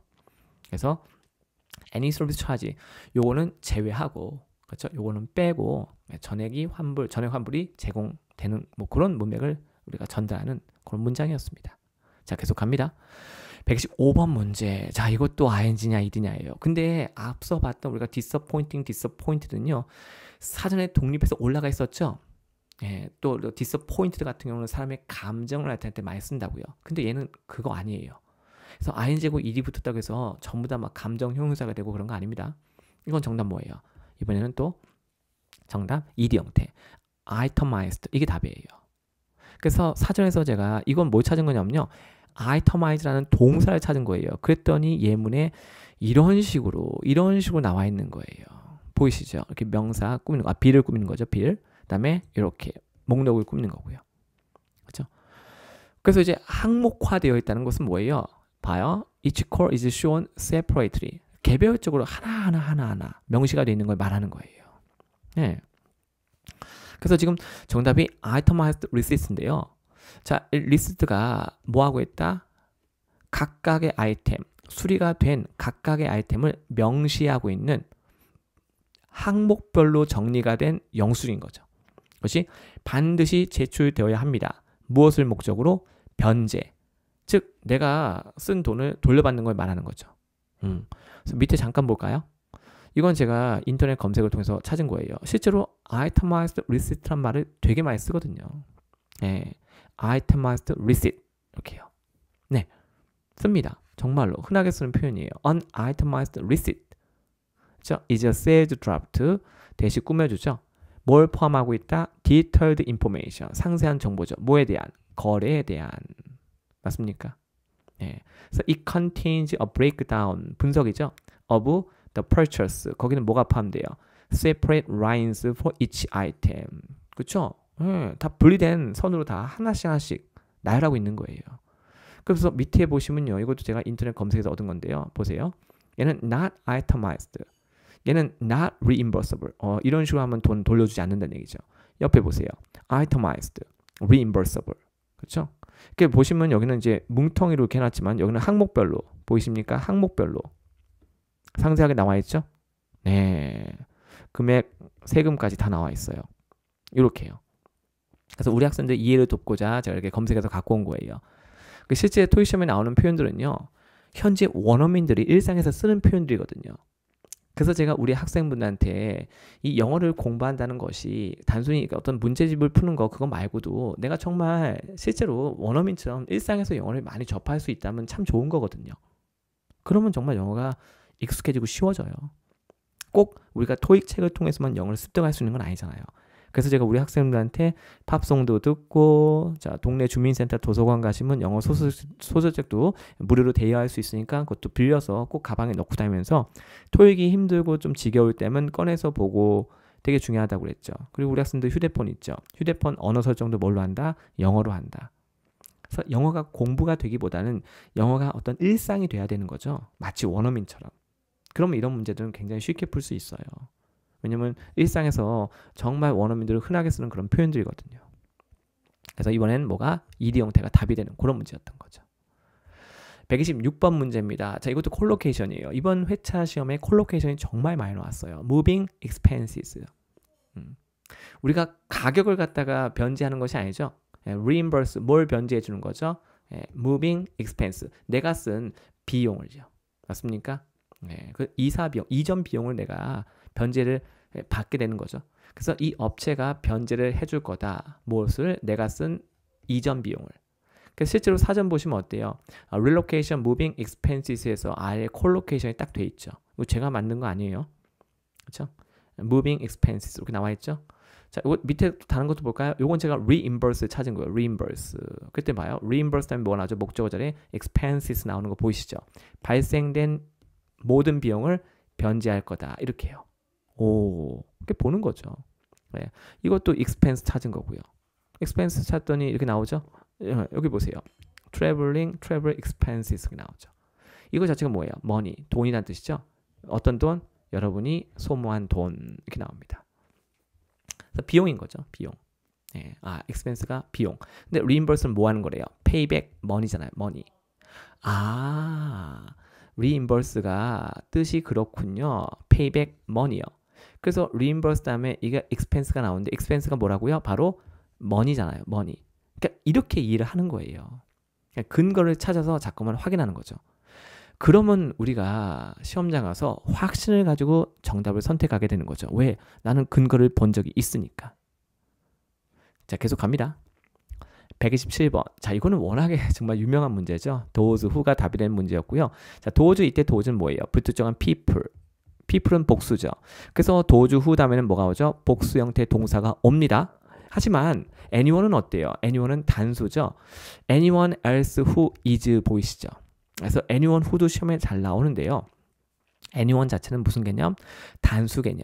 S1: 그래서 any service charge 요거는 제외하고 그렇죠? 요거는 빼고 네, 전액이 환불, 전액 환불이 제공되는 뭐 그런 문맥을 우리가 전달하는 그런 문장이었습니다. 자, 계속 갑니다. 115번 문제. 자, 이것도 ing냐 ed냐예요. 근데 앞서 봤던 우리가 disappointing, disappointed는요. 사전에 독립해서 올라가 있었죠. 예, 또 disappointed 같은 경우는 사람의 감정을 나타낼 때 많이 쓴다고요. 근데 얘는 그거 아니에요. 그래서 ing고 ed이 붙었다고 해서 전부 다 막 감정 형용사가 되고 그런 거 아닙니다. 이건 정답 뭐예요? 이번에는 또 정답 ed 형태. itemized 이게 답이에요. 그래서 사전에서 제가 이건 뭘 찾은 거냐면요. itemize라는 동사를 찾은 거예요. 그랬더니 예문에 이런 식으로 이런 식으로 나와 있는 거예요. 보이시죠? 이렇게 명사 꾸미는 거, 아 비를 꾸미는 거죠. 비를. 그다음에 이렇게 목록을 꾸미는 거고요. 그렇 그래서 이제 항목화되어 있다는 것은 뭐예요? 봐요. Each core is shown separately. 개별적으로 하나하나 하나하나 명시가 되어 있는 걸 말하는 거예요. 네. 그래서 지금 정답이 itemized list인데요. 자, 리스트가 뭐하고 있다? 각각의 아이템, 수리가 된 각각의 아이템을 명시하고 있는 항목별로 정리가 된 영수인 거죠. 그것이 반드시 제출되어야 합니다. 무엇을 목적으로? 변제, 즉 내가 쓴 돈을 돌려받는 걸 말하는 거죠. 음. 그래서 밑에 잠깐 볼까요? 이건 제가 인터넷 검색을 통해서 찾은 거예요. 실제로 itemized receipt란 말을 되게 많이 쓰거든요. 예. itemized receipt 이렇게요. 네. 씁니다. 정말로 흔하게 쓰는 표현이에요. an itemized receipt. 그 is a sales draft 대신 꾸며주죠. 뭘 포함하고 있다? detailed information 상세한 정보죠. 뭐에 대한 거래에 대한 맞습니까? 예. 네. 그래 it contains a breakdown 분석이죠. of the purchase 거기는 뭐가 포함돼요? separate lines for each item. 그렇죠? 예, 다 분리된 선으로 다 하나씩 하나씩 나열하고 있는 거예요. 그래서 밑에 보시면요. 이것도 제가 인터넷 검색에서 얻은 건데요. 보세요. 얘는 not itemized. 얘는 not reimbursable. 어, 이런 식으로 하면 돈 돌려주지 않는다는 얘기죠. 옆에 보세요. itemized, reimbursable. 그렇죠? 이렇게 보시면 여기는 이제 뭉텅이로 이렇게 해놨지만 여기는 항목별로 보이십니까? 항목별로 상세하게 나와 있죠? 네. 금액, 세금까지 다 나와 있어요. 이렇게요. 그래서 우리 학생들 이해를 돕고자 제가 이렇게 검색해서 갖고 온 거예요. 그 실제 토이시험에 나오는 표현들은요. 현재 원어민들이 일상에서 쓰는 표현들이거든요. 그래서 제가 우리 학생분들한테 이 영어를 공부한다는 것이 단순히 어떤 문제집을 푸는 거 그거 말고도 내가 정말 실제로 원어민처럼 일상에서 영어를 많이 접할 수 있다면 참 좋은 거거든요. 그러면 정말 영어가 익숙해지고 쉬워져요. 꼭 우리가 토익 책을 통해서만 영어를 습득할 수 있는 건 아니잖아요. 그래서 제가 우리 학생들한테 팝송도 듣고 자 동네 주민센터 도서관 가시면 영어 소설, 소설책도 무료로 대여할 수 있으니까 그것도 빌려서 꼭 가방에 넣고 다니면서 토익이 힘들고 좀 지겨울 때면 꺼내서 보고 되게 중요하다고 그랬죠. 그리고 우리 학생들 휴대폰 있죠. 휴대폰 언어 설정도 뭘로 한다? 영어로 한다. 그래서 영어가 공부가 되기보다는 영어가 어떤 일상이 돼야 되는 거죠. 마치 원어민처럼. 그러면 이런 문제들은 굉장히 쉽게 풀 수 있어요. 왜냐면 일상에서 정말 원어민들을 흔하게 쓰는 그런 표현들이거든요. 그래서 이번엔 뭐가 이디 형태가 답이 되는 그런 문제였던 거죠. 126번 문제입니다. 자, 이것도 콜로케이션이에요. 이번 회차 시험에 콜로케이션이 정말 많이 나왔어요. moving expenses. 음. 우리가 가격을 갖다가 변제하는 것이 아니죠. 예, reimburse 뭘 변제해 주는 거죠? 예, moving expense. 내가 쓴 비용을요. 맞습니까? 예, 그 이사 비용, 이전 비용을 내가 변제를 예, 받게 되는 거죠. 그래서 이 업체가 변제를 해줄 거다. 무엇을 내가 쓴 이전 비용을. 그래서 실제로 사전 보시면 어때요? 아, relocation, moving expenses에서 아예 콜로케이션이 딱 돼 있죠. 이거 제가 만든 거 아니에요. 그렇죠? moving expenses 이렇게 나와 있죠. 자, 이거 밑에 다른 것도 볼까요? 이건 제가 reimburse 찾은 거예요. reimburse. 그때 봐요. reimburse 하면 뭐가 나죠? 목적어 자리에 expenses 나오는 거 보이시죠? 발생된 모든 비용을 변제할 거다. 이렇게 해요. 오, 이렇게 보는 거죠. 네. 이것도 expense 찾은 거고요. expense 찾더니 이렇게 나오죠. 예, 여기 보세요. traveling, travel expenses 나오죠. 이거 자체가 뭐예요? money, 돈이란 뜻이죠. 어떤 돈? 여러분이 소모한 돈 이렇게 나옵니다. 비용인 거죠. 비용. 예. 아, expense가 비용. 근데 reimburse는 뭐 하는 거래요? payback money잖아요. money. 아, reimburse가 뜻이 그렇군요. payback money요. 그래서 reimburse 다음에 이게 expense가 나오는데 expense가 뭐라고요? 바로 money잖아요. money. 그러니까 이렇게 이해를 하는 거예요. 그러니까 근거를 찾아서 자꾸만 확인하는 거죠. 그러면 우리가 시험장 가서 확신을 가지고 정답을 선택하게 되는 거죠. 왜? 나는 근거를 본 적이 있으니까. 자, 계속 갑니다. 127번. 자, 이거는 워낙에 정말 유명한 문제죠. 도즈 후가 답이 된 문제였고요. 자, 도즈 이때 도즈는 뭐예요? 불특정한 people. people은 복수죠. 그래서 도주 후 다음에는 뭐가 오죠? 복수 형태 의 동사가 옵니다. 하지만 anyone은 어때요? anyone은 단수죠. anyone else who is 보이시죠? 그래서 anyone who도 시험에 잘 나오는데요. anyone 자체는 무슨 개념? 단수 개념.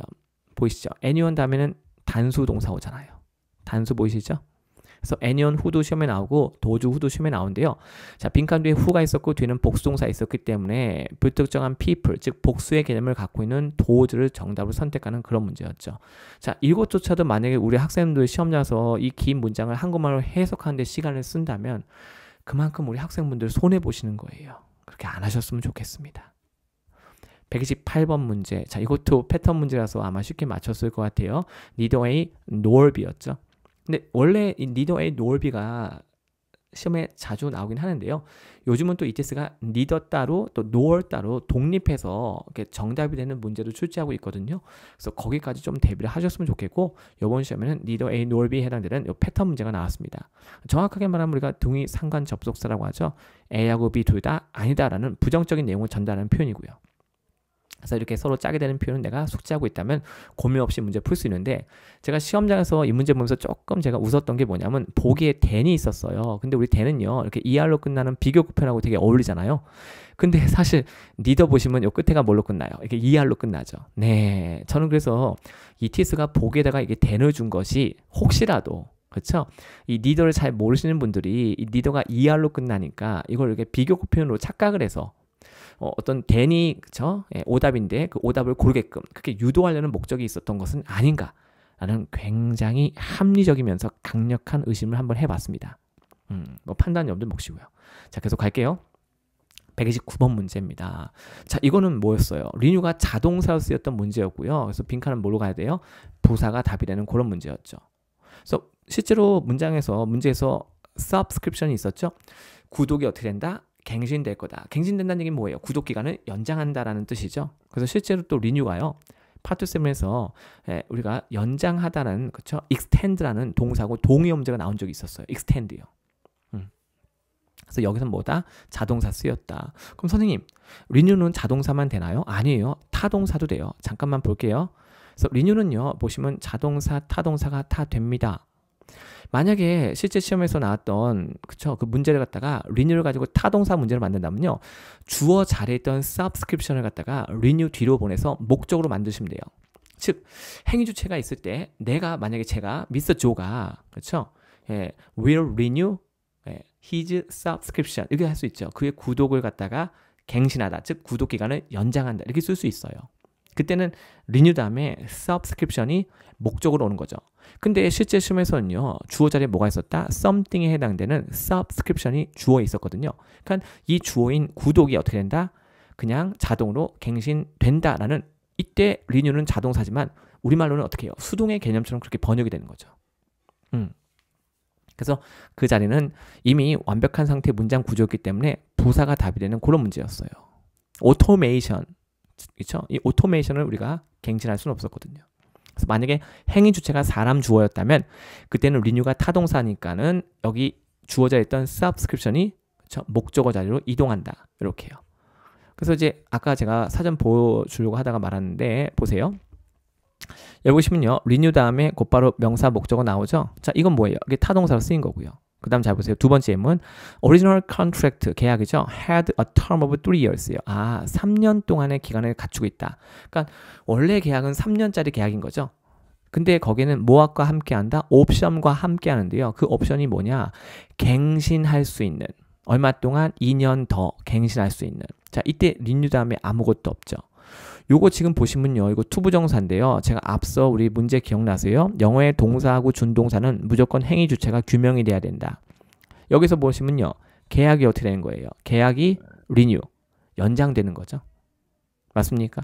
S1: 보이시죠? anyone 다음에는 단수 동사 오잖아요. 단수 보이시죠? 그래서 애니언 후도 시험에 나오고 도주 후도 시험에 나오는데요. 자, 빈칸 뒤에 후가 있었고 뒤는 복수동사 있었기 때문에 불특정한 people, 즉 복수의 개념을 갖고 있는 도주를 정답으로 선택하는 그런 문제였죠. 자, 이것조차도 만약에 우리 학생들 시험 나서 이 긴 문장을 한국말로 해석하는데 시간을 쓴다면 그만큼 우리 학생분들 손해 보시는 거예요. 그렇게 안 하셨으면 좋겠습니다. 128번 문제. 자, 이것도 패턴 문제라서 아마 쉽게 맞췄을 것 같아요. Neither a nor b 였죠 근데 원래 이 n e i t h a n o 비가 시험에 자주 나오긴 하는데요. 요즘은 또 ETS가 n 더 따로 또 노얼 따로 독립해서 이렇게 정답이 되는 문제도 출제하고 있거든요. 그래서 거기까지 좀 대비를 하셨으면 좋겠고 이번 시험에는 n 더 i t h e r a n o b에 해당되는 요 패턴 문제가 나왔습니다. 정확하게 말하면 우리가 동의 상관 접속사라고 하죠. a하고 b 둘 다 아니다라는 부정적인 내용을 전달하는 표현이고요. 그래서 이렇게 서로 짜게 되는 표현을 내가 숙지하고 있다면 고민 없이 문제 풀 수 있는데 제가 시험장에서 이 문제 보면서 조금 제가 웃었던 게 뭐냐면 보기에 대이 있었어요. 근데 우리 대는요 이렇게 ER로 끝나는 비교급 표하고 되게 어울리잖아요. 근데 사실 리더 보시면 요 끝에가 뭘로 끝나요? 이렇게 ER로 끝나죠. 네, 저는 그래서 이티스가 보기에다가 이게 대을준 것이 혹시라도 그렇죠? 이 리더를 잘 모르시는 분들이 이 리더가 ER로 끝나니까 이걸 이렇게 비교급 표으로 착각을 해서 어, 떤 대니 그쵸 예, 오답인데 그 오답을 고르게끔 그렇게 유도하려는 목적이 있었던 것은 아닌가라는 굉장히 합리적이면서 강력한 의심을 한번 해봤습니다. 음, 뭐 판단이 없는 몫이고요. 자 계속 갈게요. 129번 문제입니다. 자, 이거는 뭐였어요? 리뉴가 자동사로 쓰였던 문제였고요. 그래서 빈칸은 뭘로 가야 돼요? 부사가 답이 되는 그런 문제였죠. 그래서 실제로 문장에서 문제에서 subscription이 있었죠. 구독이 어떻게 된다? 갱신될 거다. 갱신된다는 얘기는 뭐예요? 구독 기간을 연장한다라는 뜻이죠. 그래서 실제로 또 리뉴가요. 파트 쌤에서 예, 우리가 연장하다는 그쵸? e x t e n 라는 동사고 동의음제가 나온 적이 있었어요. 익스텐드요 음. 그래서 여기서 뭐다? 자동사 쓰였다. 그럼 선생님, 리뉴는 자동사만 되나요? 아니에요. 타동사도 돼요. 잠깐만 볼게요. 그래서 리뉴는요. 보시면 자동사, 타동사가 다 됩니다. 만약에 실제 시험에서 나왔던 그쵸 그 문제를 갖다가 리뉴를 가지고 타동사 문제를 만든다면요 주어 잘했던 subscription을 갖다가 리뉴 뒤로 보내서 목적으로 만드시면 돼요. 즉 행위 주체가 있을 때 내가 만약에 제가 미스터 조가 그쵸 예, will renew 예, his subscription 이렇게 할 수 있죠. 그의 구독을 갖다가 갱신하다 즉 구독 기간을 연장한다 이렇게 쓸 수 있어요. 그때는 리뉴 다음에 subscription이 목적으로 오는 거죠. 근데 실제 시험에서는요. 주어 자리에 뭐가 있었다? something에 해당되는 subscription이 주어에 있었거든요. 그러니까 이 주어인 구독이 어떻게 된다? 그냥 자동으로 갱신된다라는 이때 리뉴는 자동사지만 우리말로는 어떻게 해요? 수동의 개념처럼 그렇게 번역이 되는 거죠. 음. 그래서 그 자리는 이미 완벽한 상태 의 문장 구조였기 때문에 부사가 답이 되는 그런 문제였어요. 오토메이션. 그렇죠? 이 오토메이션을 우리가 갱신할 수는 없었거든요. 그래서 만약에 행인 주체가 사람 주어였다면 그때는 리뉴가 타동사니까는 여기 주어져 있던 subscription이 그쵸? 목적어 자리로 이동한다. 이렇게요. 그래서 이제 아까 제가 사전 보여주려고 하다가 말았는데 보세요. 여기 보시면요. 리뉴 다음에 곧바로 명사 목적어 나오죠. 자 이건 뭐예요? 이게 타동사로 쓰인 거고요. 그 다음 잘 보세요. 두 번째 예문. Original contract, 계약이죠. had a term of three y e a r s 요 아, 3년 동안의 기간을 갖추고 있다. 그러니까 원래 계약은 3년짜리 계약인 거죠. 근데 거기는 모압과 함께한다? 옵션과 함께하는데요. 그 옵션이 뭐냐? 갱신할 수 있는. 얼마 동안 2년 더 갱신할 수 있는. 자, 이때 리뉴 다음에 아무것도 없죠. 요거 지금 보시면요. 이거 투부정사인데요. 제가 앞서 우리 문제 기억나세요? 영어의 동사하고 준동사는 무조건 행위 주체가 규명이 돼야 된다. 여기서 보시면요. 계약이 어떻게 되는 거예요? 계약이 리뉴, 연장되는 거죠. 맞습니까?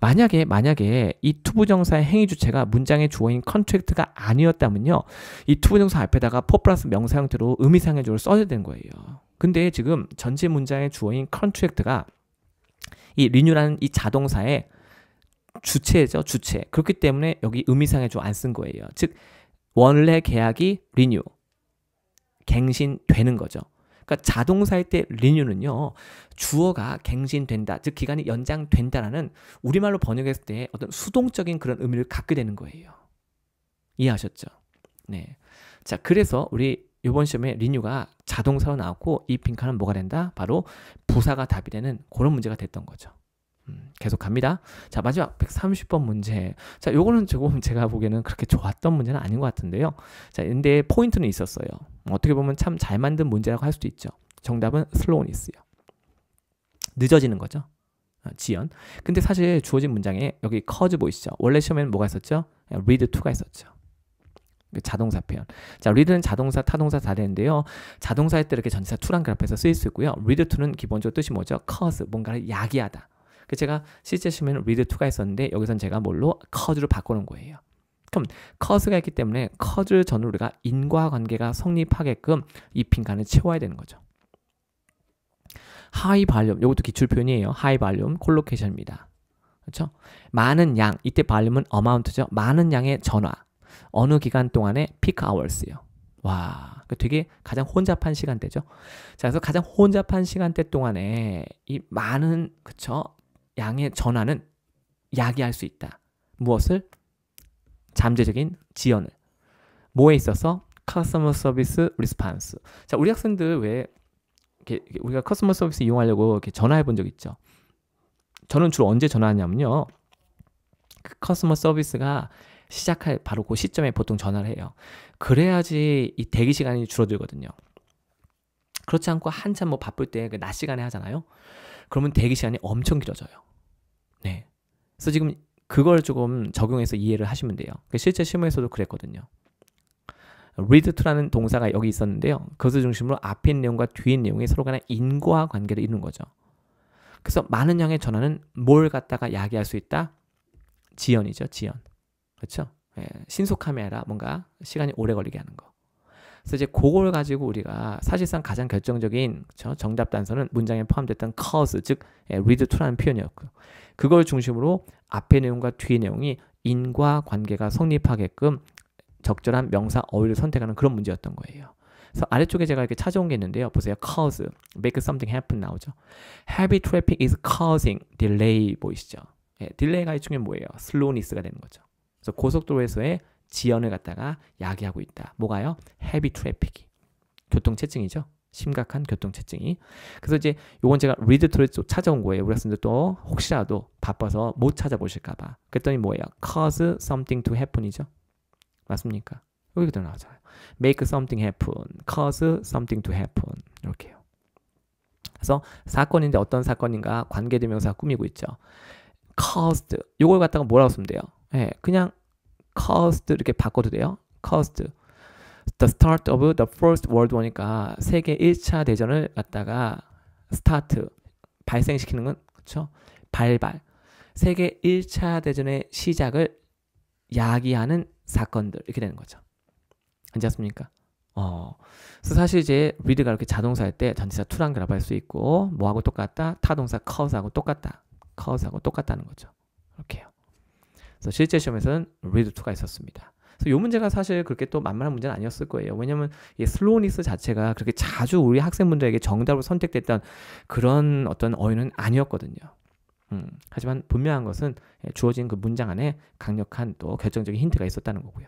S1: 만약에 만약에 이 투부정사의 행위 주체가 문장의 주어인 컨트랙트가 아니었다면요. 이 투부정사 앞에다가 포 플러스 명사 형태로 의미상의 조를 써야 되는 거예요. 근데 지금 전체 문장의 주어인 컨트랙트가 이 리뉴라는 이 자동사의 주체죠, 주체. 그렇기 때문에 여기 의미상에 좀 안 쓴 거예요. 즉 원래 계약이 리뉴 갱신되는 거죠. 그러니까 자동사일 때 리뉴는요 주어가 갱신된다 즉 기간이 연장된다라는 우리말로 번역했을 때 어떤 수동적인 그런 의미를 갖게 되는 거예요 이해하셨죠? 네. 자 그래서 우리 이번 시험에 리뉴가 자동사로 나왔고 이 빈칸은 뭐가 된다? 바로 부사가 답이 되는 그런 문제가 됐던 거죠. 음, 계속 갑니다. 자, 마지막 130번 문제. 자, 요거는 조금 제가 보기에는 그렇게 좋았던 문제는 아닌 것 같은데요. 자, 근데 포인트는 있었어요. 음, 어떻게 보면 참 잘 만든 문제라고 할 수도 있죠. 정답은 슬로우니스요. 늦어지는 거죠. 어, 지연. 근데 사실 주어진 문장에 여기 커즈 보이시죠? 원래 시험에는 뭐가 있었죠? 예, read to가 있었죠. 그 자동사 표현. 자, read는 자동사, 타동사 다 되는데요. 자동사에때 이렇게 전치사 t 랑란 그래프에서 쓰일 수 있고요. 리드 2는 기본적으로 뜻이 뭐죠? 커스, 뭔가를 야기하다. 그 제가 실제 시면 리드 2가 있었는데 여기선 제가 뭘로? 커즈 u 로 바꾸는 거예요. 그럼 커즈가 있기 때문에 커즈 전후 우리가 인과관계가 성립하게끔 이 빈칸을 채워야 되는 거죠. 하이 발륨, 이것도 기출 표현이에요. 하이 발륨, 콜로케이션입니다. 그렇죠? 많은 양, 이때 발륨은 어마운트죠. 많은 양의 전화. 어느 기간 동안에 피크 아워스요. 와, 그러니까 되게 가장 혼잡한 시간대죠. 자, 그래서 가장 혼잡한 시간대 동안에 이 많은 그쵸 양의 전환은 야기할 수 있다. 무엇을 잠재적인 지연을 뭐에 있어서 커스터머 서비스 리스판스. 자, 우리 학생들 왜 이렇게 우리가 커스터머 서비스 이용하려고 이렇게 전화해 본 적 있죠? 저는 주로 언제 전화하냐면요. 그 커스터머 서비스가 시작할 바로 그 시점에 보통 전화를 해요. 그래야지 이 대기 시간이 줄어들거든요. 그렇지 않고 한참 뭐 바쁠 때그 낮 시간에 하잖아요. 그러면 대기 시간이 엄청 길어져요. 네. 그래서 지금 그걸 조금 적용해서 이해를 하시면 돼요. 그 실제 실무에서도 그랬거든요. read to라는 동사가 여기 있었는데요. 그것을 중심으로 앞에 내용과 뒤에 내용이 서로 간의 인과 관계를 이루는 거죠. 그래서 많은 양의 전화는 뭘 갖다가 야기할 수 있다? 지연이죠, 지연. 그렇죠? 예, 신속함이 아니라 뭔가 시간이 오래 걸리게 하는 거. 그래서 이제 그걸 가지고 우리가 사실상 가장 결정적인 그쵸? 정답 단서는 문장에 포함됐던 cause 즉 예, read to라는 표현이었고 그걸 중심으로 앞의 내용과 뒤의 내용이 인과 관계가 성립하게끔 적절한 명사 어휘를 선택하는 그런 문제였던 거예요. 그래서 아래쪽에 제가 이렇게 찾아온 게 있는데요. 보세요. cause, make something happen 나오죠. heavy traffic is causing delay 보이시죠? 예, 딜레이가 이 중에 뭐예요? 슬로우니스가 되는 거죠. 그래서 고속도로에서의 지연을 갖다가 야기하고 있다. 뭐가요? 헤비 트래픽이. 교통체증이죠. 심각한 교통체증이. 그래서 이제 요건 제가 리드토를 찾아온 거예요. 우리 학생들 또 혹시라도 바빠서 못 찾아보실까봐. 그랬더니 뭐예요? cause something to happen이죠. 맞습니까? 여기도 나오잖아요. make something happen, cause something to happen. 이렇게요. 그래서 사건인데 어떤 사건인가 관계대명사 꾸미고 있죠. caused. 요걸 갖다가 뭐라고 쓰면 돼요? 예, 그냥 c a u s e 이렇게 바꿔도 돼요. c a s e The start of the first world war니까 세계 1차 대전을 갖다가 start 발생시키는 건 그렇죠? 발발. 세계 1차 대전의 시작을 야기하는 사건들 이렇게 되는 거죠. 괜찮습니까? 어. 그래서 사실 이제 read가 이렇게 자동사일 때 전치사 to랑 결합할 수 있고 뭐하고 똑같다? 타동사 cause하고 똑같다. cause하고 똑같다는 거죠. 이렇게요. 그래서 실제 시험에서는 read t 가 있었습니다. 그래서 이 문제가 사실 그렇게 또 만만한 문제는 아니었을 거예요. 왜냐하면 이 슬로우니스 자체가 그렇게 자주 우리 학생분들에게 정답으로 선택됐던 그런 어떤 어휘는 아니었거든요. 음, 하지만 분명한 것은 주어진 그 문장 안에 강력한 또 결정적인 힌트가 있었다는 거고요.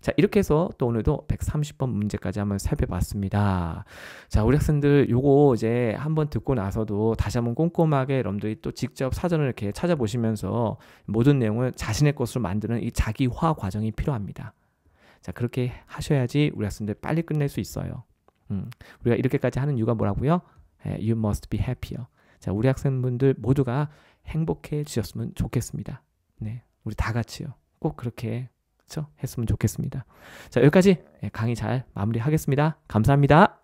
S1: 자, 이렇게 해서 또 오늘도 130번 문제까지 한번 살펴봤습니다. 자, 우리 학생들 요거 이제 한번 듣고 나서도 다시 한번 꼼꼼하게 여러분들이 또 직접 사전을 이렇게 찾아보시면서 모든 내용을 자신의 것으로 만드는 이 자기화 과정이 필요합니다. 자, 그렇게 하셔야지 우리 학생들 빨리 끝낼 수 있어요. 음, 우리가 이렇게까지 하는 이유가 뭐라고요? 예, you must be happier. 자, 우리 학생분들 모두가 행복해지셨으면 좋겠습니다. 네, 우리 다 같이요. 꼭 그렇게 했으면 좋겠습니다. 자, 여기까지 예, 강의 잘 마무리하겠습니다. 감사합니다.